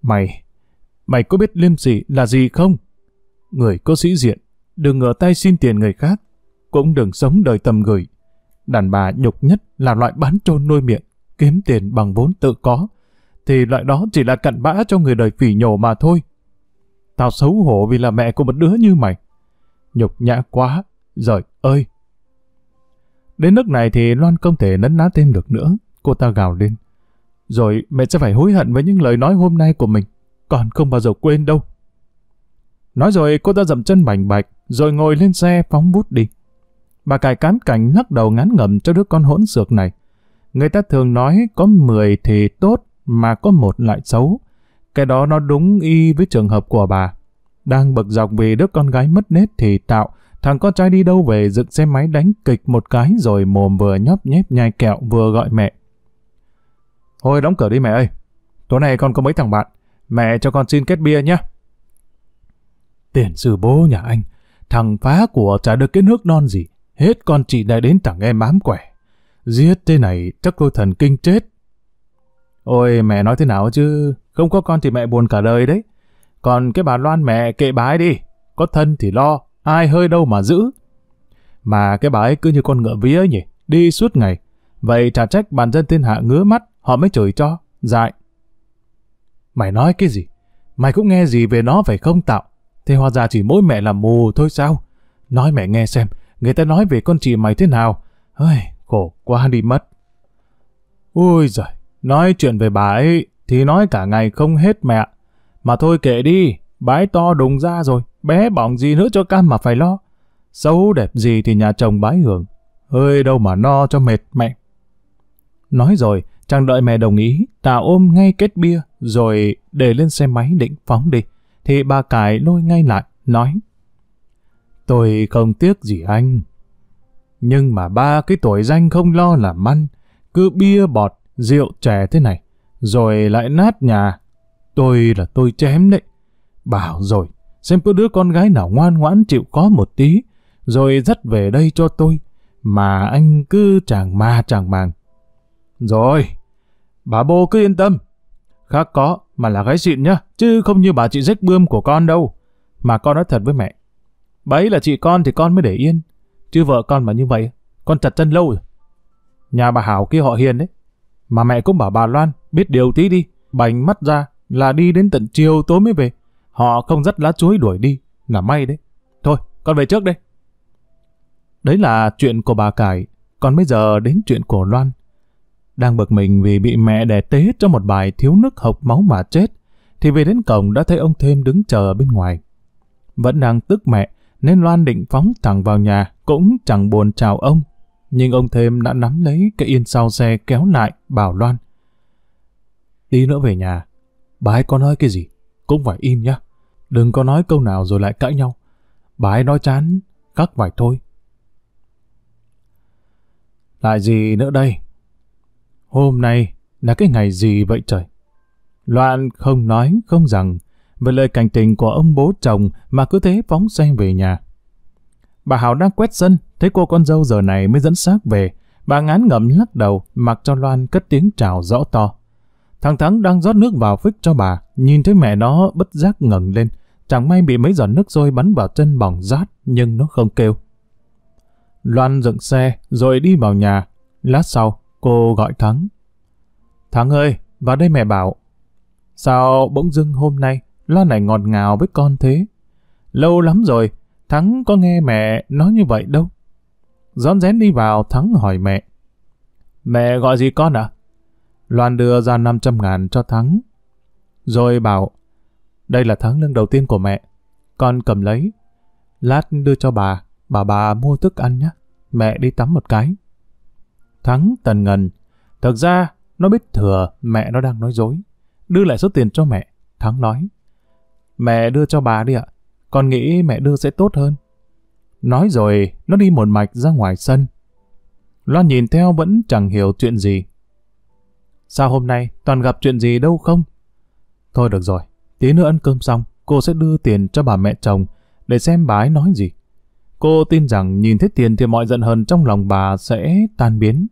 Mày, mày có biết liêm sỉ là gì không? Người có sĩ diện, đừng ngửa tay xin tiền người khác, cũng đừng sống đời tầm gửi. Đàn bà nhục nhất là loại bán trôn nuôi miệng, kiếm tiền bằng vốn tự có, thì loại đó chỉ là cặn bã cho người đời phỉ nhổ mà thôi. Tao xấu hổ vì là mẹ của một đứa như mày. Nhục nhã quá, giời ơi! Đến nước này thì Loan không thể nấn ná thêm được nữa, cô ta gào lên. Rồi mẹ sẽ phải hối hận với những lời nói hôm nay của mình, còn không bao giờ quên đâu. Nói rồi cô ta dậm chân bành bạch, rồi ngồi lên xe phóng bút đi. Bà cài cán cảnh lắc đầu ngán ngẩm cho đứa con hỗn xược này. Người ta thường nói có 10 thì tốt mà có một lại xấu. Cái đó nó đúng y với trường hợp của bà. Đang bực dọc vì đứa con gái mất nết thì tạo, thằng con trai đi đâu về dựng xe máy đánh kịch một cái rồi mồm vừa nhóp nhép nhai kẹo vừa gọi mẹ. Thôi đóng cửa đi mẹ ơi, tối nay con có mấy thằng bạn, mẹ cho con xin kết bia nhé. Tiền sử bố nhà anh, Thằng phá của chả được cái nước non gì, hết con chị đã đến chẳng em ám quẻ. Giết thế này chắc tôi thần kinh chết. Ôi mẹ nói thế nào chứ, không có con thì mẹ buồn cả đời đấy. Còn cái bà Loan mẹ kệ bái đi, có thân thì lo, ai hơi đâu mà giữ. Mà cái bà ấy cứ như con ngựa vía nhỉ, đi suốt ngày. Vậy trả trách bàn dân thiên hạ ngứa mắt, họ mới chửi cho, dại. Mày nói cái gì? Mày cũng nghe gì về nó phải không Tạo? Thế hóa ra chỉ mỗi mẹ là mù thôi sao? Nói mẹ nghe xem, người ta nói về con chị mày thế nào? Ôi, khổ quá đi mất. Ôi giời, nói chuyện về bà ấy thì nói cả ngày không hết mẹ. Mà thôi kệ đi, bái to đùng ra rồi, bé bỏng gì nữa cho cam mà phải lo. Xấu đẹp gì thì nhà chồng bái hưởng. ơi đâu mà no cho mệt mẹ. Nói rồi, chẳng đợi mẹ đồng ý, Tà ôm ngay kết bia, rồi để lên xe máy định phóng đi thì bà cải lôi ngay lại, nói Tôi không tiếc gì anh. Nhưng mà ba cái tuổi danh không lo là ăn, cứ bia bọt, rượu chè thế này, rồi lại nát nhà. Tôi là tôi chém đấy. Bảo rồi, xem có đứa con gái nào ngoan ngoãn chịu có một tí, rồi dắt về đây cho tôi, mà anh cứ chàng mà chàng màng. Rồi, bà bố cứ yên tâm, khác có, mà là gái xịn nhá, chứ không như bà chị rách bươm của con đâu. Mà con nói thật với mẹ, bà ấy là chị con thì con mới để yên, chứ vợ con mà như vậy, con chặt chân lâu rồi. Nhà bà Hảo kia họ hiền đấy, mà mẹ cũng bảo bà Loan biết điều tí đi, bành mắt ra là đi đến tận chiều tối mới về, họ không dắt lá chuối đuổi đi, là may đấy. Thôi, con về trước đây. Đấy là chuyện của bà Cải, còn bây giờ đến chuyện của Loan. Đang bực mình vì bị mẹ đẻ tế cho một bài thiếu nước hộc máu mà chết, thì về đến cổng đã thấy ông Thêm đứng chờ bên ngoài. Vẫn đang tức mẹ, nên Loan định phóng thẳng vào nhà, cũng chẳng buồn chào ông. Nhưng ông Thêm đã nắm lấy cái yên sau xe kéo lại, bảo Loan. đi nữa về nhà, bà ấy có nói cái gì, cũng phải im nhá. Đừng có nói câu nào rồi lại cãi nhau. Bà ấy nói chán, các phải thôi. Lại gì nữa đây? Hôm nay là cái ngày gì vậy trời? Loan không nói, không rằng, về lời cảnh tình của ông bố chồng mà cứ thế phóng xe về nhà. Bà Hảo đang quét sân, thấy cô con dâu giờ này mới dẫn xác về. Bà ngán ngẩm lắc đầu, mặc cho Loan cất tiếng chào rõ to. Thằng Thắng đang rót nước vào phích cho bà, nhìn thấy mẹ nó bất giác ngẩng lên. Chẳng may bị mấy giọt nước sôi bắn vào chân bỏng rát, nhưng nó không kêu. Loan dựng xe, rồi đi vào nhà. Lát sau, Cô gọi Thắng. Thắng ơi, vào đây mẹ bảo. Sao bỗng dưng hôm nay lo này ngọt ngào với con thế? Lâu lắm rồi, Thắng có nghe mẹ nói như vậy đâu. Rón rén đi vào, Thắng hỏi mẹ. Mẹ gọi gì con ạ Loan đưa ra 500 ngàn cho Thắng. Rồi bảo, đây là tháng lương đầu tiên của mẹ. Con cầm lấy. Lát đưa cho bà, bà bà mua thức ăn nhé. Mẹ đi tắm một cái. Thắng tần ngần. Thật ra, nó biết thừa mẹ nó đang nói dối. Đưa lại số tiền cho mẹ. Thắng nói. Mẹ đưa cho bà đi ạ. Con nghĩ mẹ đưa sẽ tốt hơn. Nói rồi, nó đi một mạch ra ngoài sân. Loan nhìn theo vẫn chẳng hiểu chuyện gì. Sao hôm nay toàn gặp chuyện gì đâu không? Thôi được rồi, tí nữa ăn cơm xong, cô sẽ đưa tiền cho bà mẹ chồng để xem bà ấy nói gì. Cô tin rằng nhìn thấy tiền thì mọi giận hờn trong lòng bà sẽ tan biến.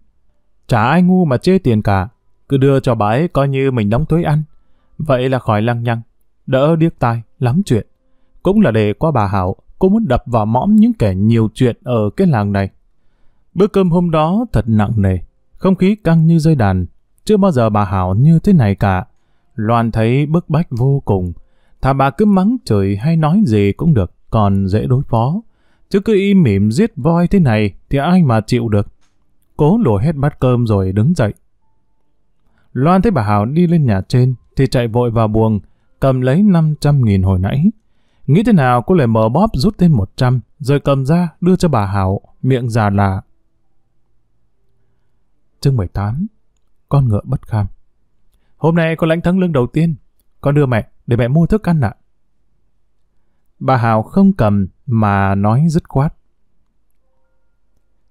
Chả ai ngu mà chê tiền cả, cứ đưa cho bà ấy coi như mình đóng thuế ăn. Vậy là khỏi lăng nhăng, đỡ điếc tai, lắm chuyện. Cũng là để qua bà Hảo, cô muốn đập vào mõm những kẻ nhiều chuyện ở cái làng này. Bữa cơm hôm đó thật nặng nề, không khí căng như dây đàn. Chưa bao giờ bà Hảo như thế này cả. Loan thấy bức bách vô cùng. Thà bà cứ mắng trời hay nói gì cũng được, còn dễ đối phó. Chứ cứ im mỉm giết voi thế này thì ai mà chịu được cố lùa hết bát cơm rồi đứng dậy. Loan thấy bà Hảo đi lên nhà trên, thì chạy vội vào buồng, cầm lấy 500.000 hồi nãy. Nghĩ thế nào cô lại mở bóp rút thêm 100, rồi cầm ra đưa cho bà Hảo, miệng già là. Chương 18 Con ngựa bất kham Hôm nay con lãnh thắng lương đầu tiên, con đưa mẹ để mẹ mua thức ăn ạ. Bà Hảo không cầm mà nói dứt khoát.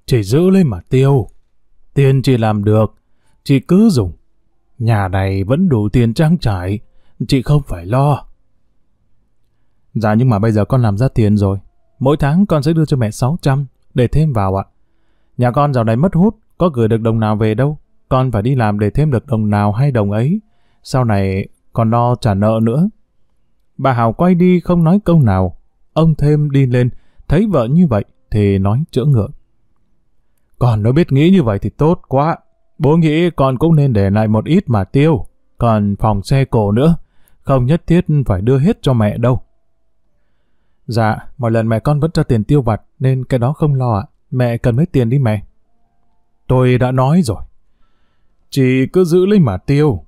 Chỉ giữ lên mà tiêu. Tiền chị làm được, chị cứ dùng. Nhà này vẫn đủ tiền trang trải, chị không phải lo. Dạ nhưng mà bây giờ con làm ra tiền rồi. Mỗi tháng con sẽ đưa cho mẹ 600 để thêm vào ạ. Nhà con dạo này mất hút, có gửi được đồng nào về đâu. Con phải đi làm để thêm được đồng nào hay đồng ấy. Sau này còn lo trả nợ nữa. Bà Hào quay đi không nói câu nào. Ông thêm đi lên, thấy vợ như vậy thì nói chữa ngượng còn nó biết nghĩ như vậy thì tốt quá. Bố nghĩ con cũng nên để lại một ít mà tiêu, còn phòng xe cổ nữa, không nhất thiết phải đưa hết cho mẹ đâu. Dạ, mọi lần mẹ con vẫn cho tiền tiêu vặt nên cái đó không lo ạ. Mẹ cần mấy tiền đi mẹ. Tôi đã nói rồi. Chị cứ giữ lấy mà tiêu.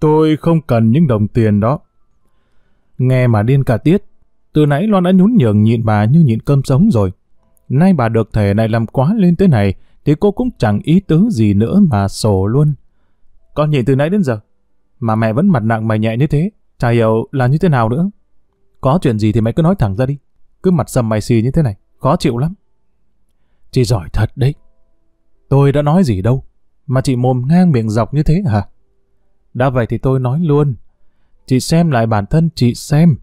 Tôi không cần những đồng tiền đó. Nghe mà điên cả tiết. Từ nãy Loan đã nhún nhường nhịn bà như nhịn cơm sống rồi. Nay bà được thể này làm quá lên tới này, thì cô cũng chẳng ý tứ gì nữa mà sổ luôn. Con nhìn từ nãy đến giờ, mà mẹ vẫn mặt nặng mày nhẹ như thế, chả hiểu là như thế nào nữa. Có chuyện gì thì mày cứ nói thẳng ra đi, cứ mặt sầm mày xì như thế này, khó chịu lắm. Chị giỏi thật đấy. Tôi đã nói gì đâu, mà chị mồm ngang miệng dọc như thế hả? Đã vậy thì tôi nói luôn. Chị xem lại bản thân chị xem.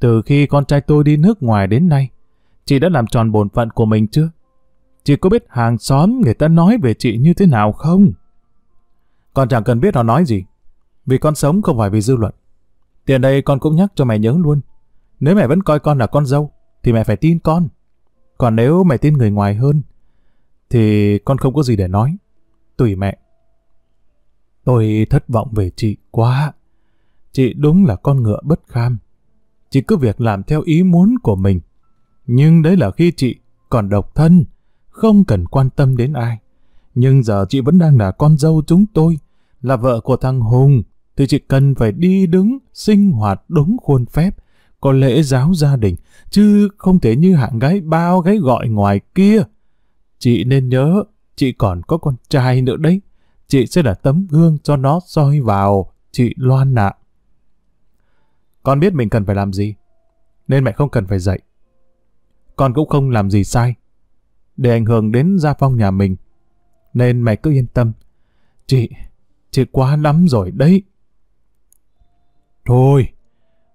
Từ khi con trai tôi đi nước ngoài đến nay, chị đã làm tròn bổn phận của mình chưa? Chị có biết hàng xóm người ta nói về chị như thế nào không? Con chẳng cần biết họ nói gì, vì con sống không phải vì dư luận. Tiền đây con cũng nhắc cho mày nhớ luôn. Nếu mẹ vẫn coi con là con dâu, thì mẹ phải tin con. Còn nếu mẹ tin người ngoài hơn, thì con không có gì để nói. Tùy mẹ. Tôi thất vọng về chị quá. Chị đúng là con ngựa bất kham. Chị cứ việc làm theo ý muốn của mình. Nhưng đấy là khi chị còn độc thân, không cần quan tâm đến ai. Nhưng giờ chị vẫn đang là con dâu chúng tôi, là vợ của thằng Hùng, thì chị cần phải đi đứng, sinh hoạt đúng khuôn phép, có lễ giáo gia đình, chứ không thể như hạng gái bao gái gọi ngoài kia. Chị nên nhớ, chị còn có con trai nữa đấy. Chị sẽ là tấm gương cho nó soi vào, chị Loan nạ Con biết mình cần phải làm gì, nên mẹ không cần phải dạy con cũng không làm gì sai, để ảnh hưởng đến gia phong nhà mình. Nên mày cứ yên tâm. Chị, chị quá lắm rồi đấy. Thôi,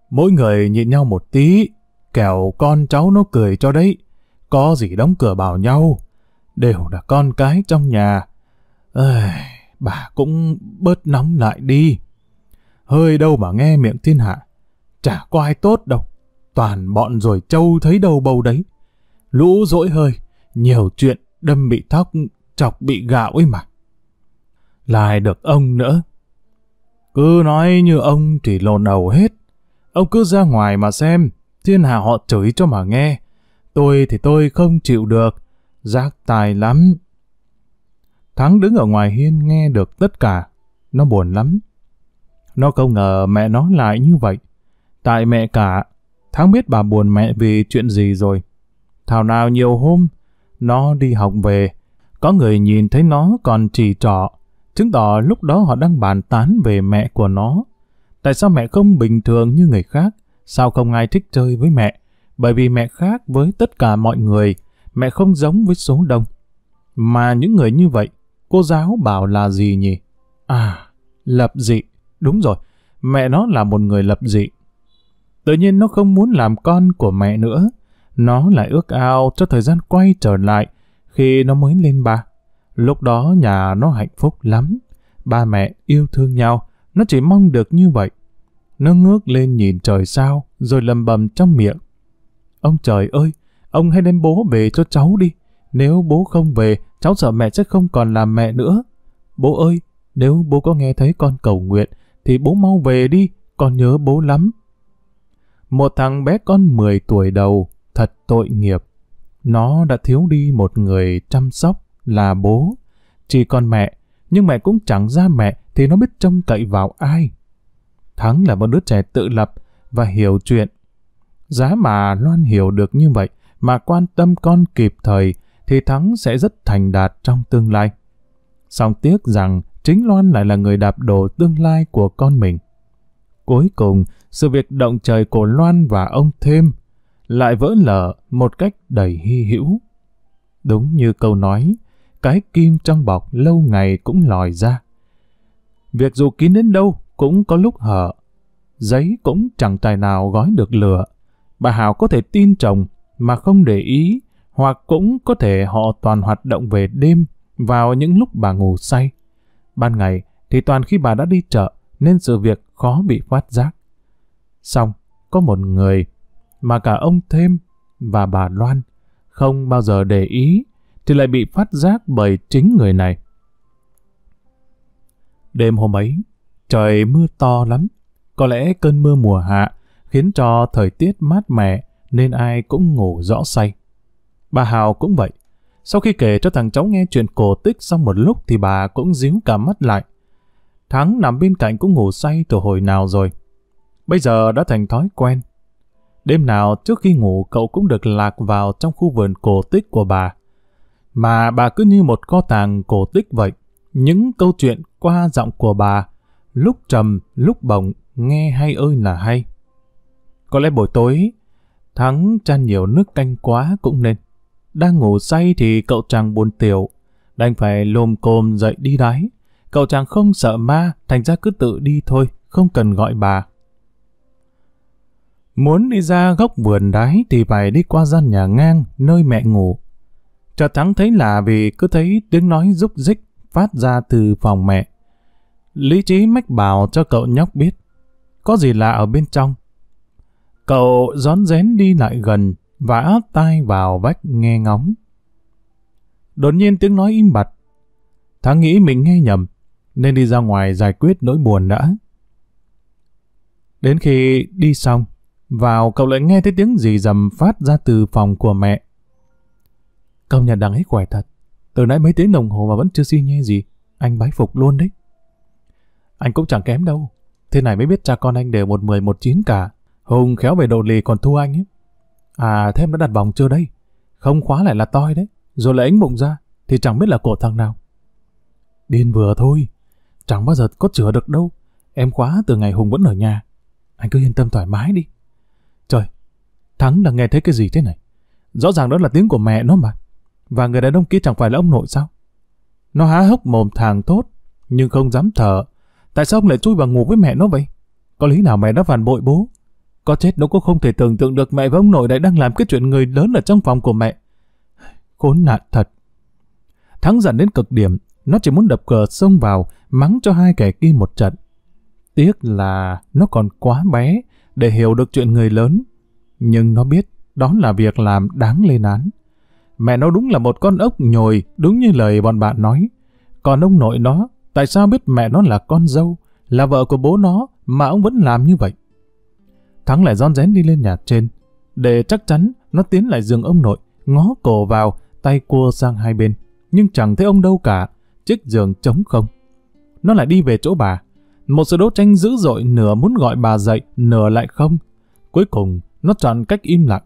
mỗi người nhịn nhau một tí, kẻo con cháu nó cười cho đấy. Có gì đóng cửa bảo nhau, đều là con cái trong nhà. Ây, bà cũng bớt nóng lại đi. Hơi đâu mà nghe miệng thiên hạ, chả có ai tốt đâu. Toàn bọn rồi châu thấy đầu bầu đấy lũ dỗi hơi, nhiều chuyện đâm bị tóc, chọc bị gạo ấy mà. Lại được ông nữa. Cứ nói như ông thì lồn đầu hết. Ông cứ ra ngoài mà xem, thiên hạ họ chửi cho mà nghe. Tôi thì tôi không chịu được, giác tài lắm. Thắng đứng ở ngoài hiên nghe được tất cả, nó buồn lắm. Nó không ngờ mẹ nó lại như vậy. Tại mẹ cả, Thắng biết bà buồn mẹ vì chuyện gì rồi. Thảo nào nhiều hôm, nó đi học về, có người nhìn thấy nó còn chỉ trỏ, chứng tỏ lúc đó họ đang bàn tán về mẹ của nó. Tại sao mẹ không bình thường như người khác? Sao không ai thích chơi với mẹ? Bởi vì mẹ khác với tất cả mọi người, mẹ không giống với số đông. Mà những người như vậy, cô giáo bảo là gì nhỉ? À, lập dị. Đúng rồi, mẹ nó là một người lập dị. Tự nhiên nó không muốn làm con của mẹ nữa, nó lại ước ao cho thời gian quay trở lại khi nó mới lên ba. Lúc đó nhà nó hạnh phúc lắm. Ba mẹ yêu thương nhau, nó chỉ mong được như vậy. Nó ngước lên nhìn trời sao, rồi lầm bầm trong miệng. Ông trời ơi, ông hãy đem bố về cho cháu đi. Nếu bố không về, cháu sợ mẹ sẽ không còn làm mẹ nữa. Bố ơi, nếu bố có nghe thấy con cầu nguyện, thì bố mau về đi, con nhớ bố lắm. Một thằng bé con 10 tuổi đầu, thật tội nghiệp. Nó đã thiếu đi một người chăm sóc là bố, chỉ còn mẹ, nhưng mẹ cũng chẳng ra mẹ thì nó biết trông cậy vào ai. Thắng là một đứa trẻ tự lập và hiểu chuyện. Giá mà Loan hiểu được như vậy mà quan tâm con kịp thời thì Thắng sẽ rất thành đạt trong tương lai. Song tiếc rằng chính Loan lại là người đạp đổ tương lai của con mình. Cuối cùng, sự việc động trời của Loan và ông Thêm lại vỡ lở một cách đầy hy hữu. Đúng như câu nói, cái kim trong bọc lâu ngày cũng lòi ra. Việc dù kín đến đâu cũng có lúc hở, giấy cũng chẳng tài nào gói được lửa. Bà Hảo có thể tin chồng mà không để ý, hoặc cũng có thể họ toàn hoạt động về đêm vào những lúc bà ngủ say. Ban ngày thì toàn khi bà đã đi chợ nên sự việc khó bị phát giác. Xong, có một người mà cả ông Thêm và bà Loan không bao giờ để ý thì lại bị phát giác bởi chính người này. Đêm hôm ấy, trời mưa to lắm. Có lẽ cơn mưa mùa hạ khiến cho thời tiết mát mẻ nên ai cũng ngủ rõ say. Bà Hào cũng vậy. Sau khi kể cho thằng cháu nghe chuyện cổ tích xong một lúc thì bà cũng díu cả mắt lại. Thắng nằm bên cạnh cũng ngủ say từ hồi nào rồi. Bây giờ đã thành thói quen, Đêm nào trước khi ngủ cậu cũng được lạc vào trong khu vườn cổ tích của bà. Mà bà cứ như một kho tàng cổ tích vậy. Những câu chuyện qua giọng của bà, lúc trầm, lúc bồng, nghe hay ơi là hay. Có lẽ buổi tối, Thắng chan nhiều nước canh quá cũng nên. Đang ngủ say thì cậu chàng buồn tiểu, đành phải lồm cồm dậy đi đáy. Cậu chàng không sợ ma, thành ra cứ tự đi thôi, không cần gọi bà. Muốn đi ra góc vườn đáy thì phải đi qua gian nhà ngang nơi mẹ ngủ. Chợt thắng thấy lạ vì cứ thấy tiếng nói rúc rích phát ra từ phòng mẹ. Lý trí mách bảo cho cậu nhóc biết có gì lạ ở bên trong. Cậu rón rén đi lại gần vã tai vào vách nghe ngóng. Đột nhiên tiếng nói im bặt. Thắng nghĩ mình nghe nhầm nên đi ra ngoài giải quyết nỗi buồn đã. Đến khi đi xong vào cậu lại nghe thấy tiếng gì rầm phát ra từ phòng của mẹ. Công nhận đằng ấy khỏe thật. Từ nãy mấy tiếng đồng hồ mà vẫn chưa xin nhê gì. Anh bái phục luôn đấy. Anh cũng chẳng kém đâu. Thế này mới biết cha con anh đều một mười một chín cả. Hùng khéo về độ lì còn thua anh ấy. À thêm em đã đặt vòng chưa đây? Không khóa lại là toi đấy. Rồi lại ánh bụng ra. Thì chẳng biết là cổ thằng nào. Điên vừa thôi. Chẳng bao giờ có chữa được đâu. Em khóa từ ngày Hùng vẫn ở nhà. Anh cứ yên tâm thoải mái đi. Trời, Thắng đang nghe thấy cái gì thế này? Rõ ràng đó là tiếng của mẹ nó mà. Và người đàn ông kia chẳng phải là ông nội sao? Nó há hốc mồm thàng tốt, nhưng không dám thở. Tại sao ông lại chui vào ngủ với mẹ nó vậy? Có lý nào mẹ nó phản bội bố? Có chết nó cũng không thể tưởng tượng được mẹ và ông nội lại đang làm cái chuyện người lớn ở trong phòng của mẹ. Khốn nạn thật. Thắng giận đến cực điểm, nó chỉ muốn đập cờ xông vào, mắng cho hai kẻ kia một trận. Tiếc là nó còn quá bé, để hiểu được chuyện người lớn. Nhưng nó biết đó là việc làm đáng lên án. Mẹ nó đúng là một con ốc nhồi, đúng như lời bọn bạn nói. Còn ông nội nó, tại sao biết mẹ nó là con dâu, là vợ của bố nó mà ông vẫn làm như vậy? Thắng lại rón rén đi lên nhà trên. Để chắc chắn, nó tiến lại giường ông nội, ngó cổ vào, tay cua sang hai bên. Nhưng chẳng thấy ông đâu cả, chiếc giường trống không. Nó lại đi về chỗ bà, một sự đấu tranh dữ dội nửa muốn gọi bà dậy, nửa lại không. Cuối cùng, nó chọn cách im lặng.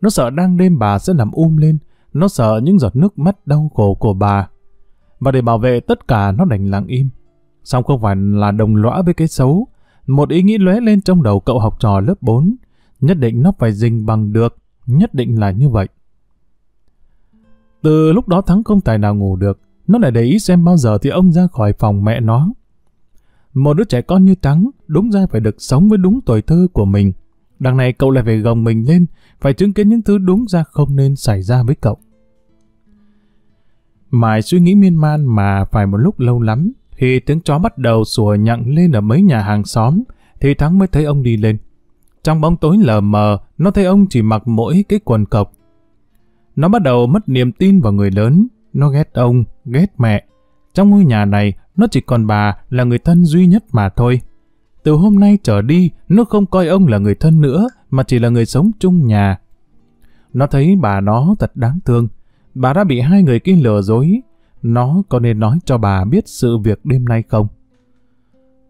Nó sợ đang đêm bà sẽ nằm um lên, nó sợ những giọt nước mắt đau khổ của bà. Và để bảo vệ tất cả nó đành lặng im. xong không phải là đồng lõa với cái xấu. Một ý nghĩ lóe lên trong đầu cậu học trò lớp 4. Nhất định nó phải dình bằng được, nhất định là như vậy. Từ lúc đó Thắng không tài nào ngủ được, nó lại để ý xem bao giờ thì ông ra khỏi phòng mẹ nó. Một đứa trẻ con như Trắng đúng ra phải được sống với đúng tuổi thơ của mình. Đằng này cậu lại phải gồng mình lên, phải chứng kiến những thứ đúng ra không nên xảy ra với cậu. mài suy nghĩ miên man mà phải một lúc lâu lắm, khi tiếng chó bắt đầu sủa nhặng lên ở mấy nhà hàng xóm, thì Thắng mới thấy ông đi lên. Trong bóng tối lờ mờ, nó thấy ông chỉ mặc mỗi cái quần cộc. Nó bắt đầu mất niềm tin vào người lớn, nó ghét ông, ghét mẹ. Trong ngôi nhà này, nó chỉ còn bà là người thân duy nhất mà thôi. Từ hôm nay trở đi, nó không coi ông là người thân nữa, mà chỉ là người sống chung nhà. Nó thấy bà nó thật đáng thương. Bà đã bị hai người kia lừa dối. Nó có nên nói cho bà biết sự việc đêm nay không?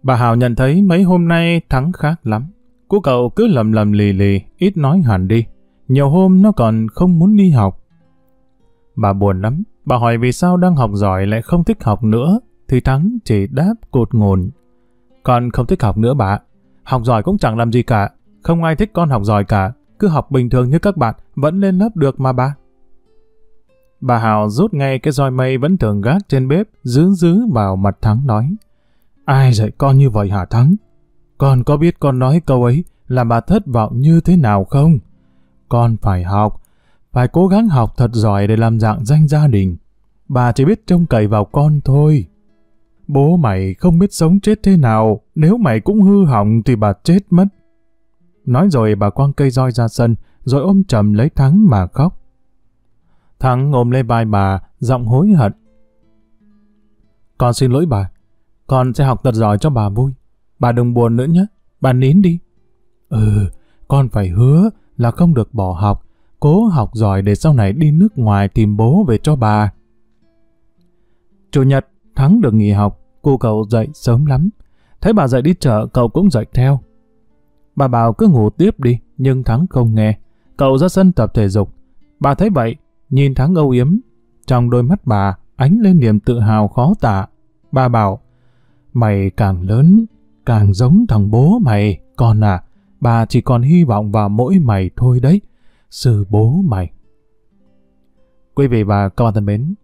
Bà hào nhận thấy mấy hôm nay Thắng khác lắm. Cô cậu cứ lầm lầm lì lì, ít nói hẳn đi. Nhiều hôm nó còn không muốn đi học. Bà buồn lắm. Bà hỏi vì sao đang học giỏi lại không thích học nữa thì Thắng chỉ đáp cột ngồn. Con không thích học nữa bà. Học giỏi cũng chẳng làm gì cả. Không ai thích con học giỏi cả. Cứ học bình thường như các bạn, vẫn lên lớp được mà bà. Bà Hào rút ngay cái roi mây vẫn thường gác trên bếp, dứ dứ vào mặt Thắng nói. Ai dạy con như vậy hả Thắng? Con có biết con nói câu ấy là bà thất vọng như thế nào không? Con phải học, phải cố gắng học thật giỏi để làm dạng danh gia đình. Bà chỉ biết trông cậy vào con thôi. Bố mày không biết sống chết thế nào, nếu mày cũng hư hỏng thì bà chết mất. Nói rồi bà quăng cây roi ra sân, rồi ôm trầm lấy Thắng mà khóc. Thắng ôm lấy vai bà, giọng hối hận. Con xin lỗi bà, con sẽ học thật giỏi cho bà vui. Bà đừng buồn nữa nhé, bà nín đi. Ừ, con phải hứa là không được bỏ học, cố học giỏi để sau này đi nước ngoài tìm bố về cho bà. Chủ nhật, Thắng được nghỉ học, Cô cậu dậy sớm lắm. Thấy bà dậy đi chợ, cậu cũng dậy theo. Bà bảo cứ ngủ tiếp đi, nhưng Thắng không nghe. Cậu ra sân tập thể dục. Bà thấy vậy, nhìn Thắng âu yếm. Trong đôi mắt bà, ánh lên niềm tự hào khó tả. Bà bảo, mày càng lớn, càng giống thằng bố mày, con à. Bà chỉ còn hy vọng vào mỗi mày thôi đấy. Sư bố mày. Quý vị và các bạn thân mến,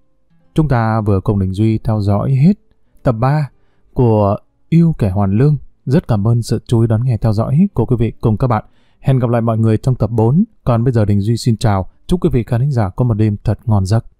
chúng ta vừa cùng Đình Duy theo dõi hết tập 3 của Yêu Kẻ Hoàn Lương. Rất cảm ơn sự chú ý đón nghe theo dõi của quý vị cùng các bạn. Hẹn gặp lại mọi người trong tập 4. Còn bây giờ Đình Duy xin chào. Chúc quý vị khán giả có một đêm thật ngon giấc.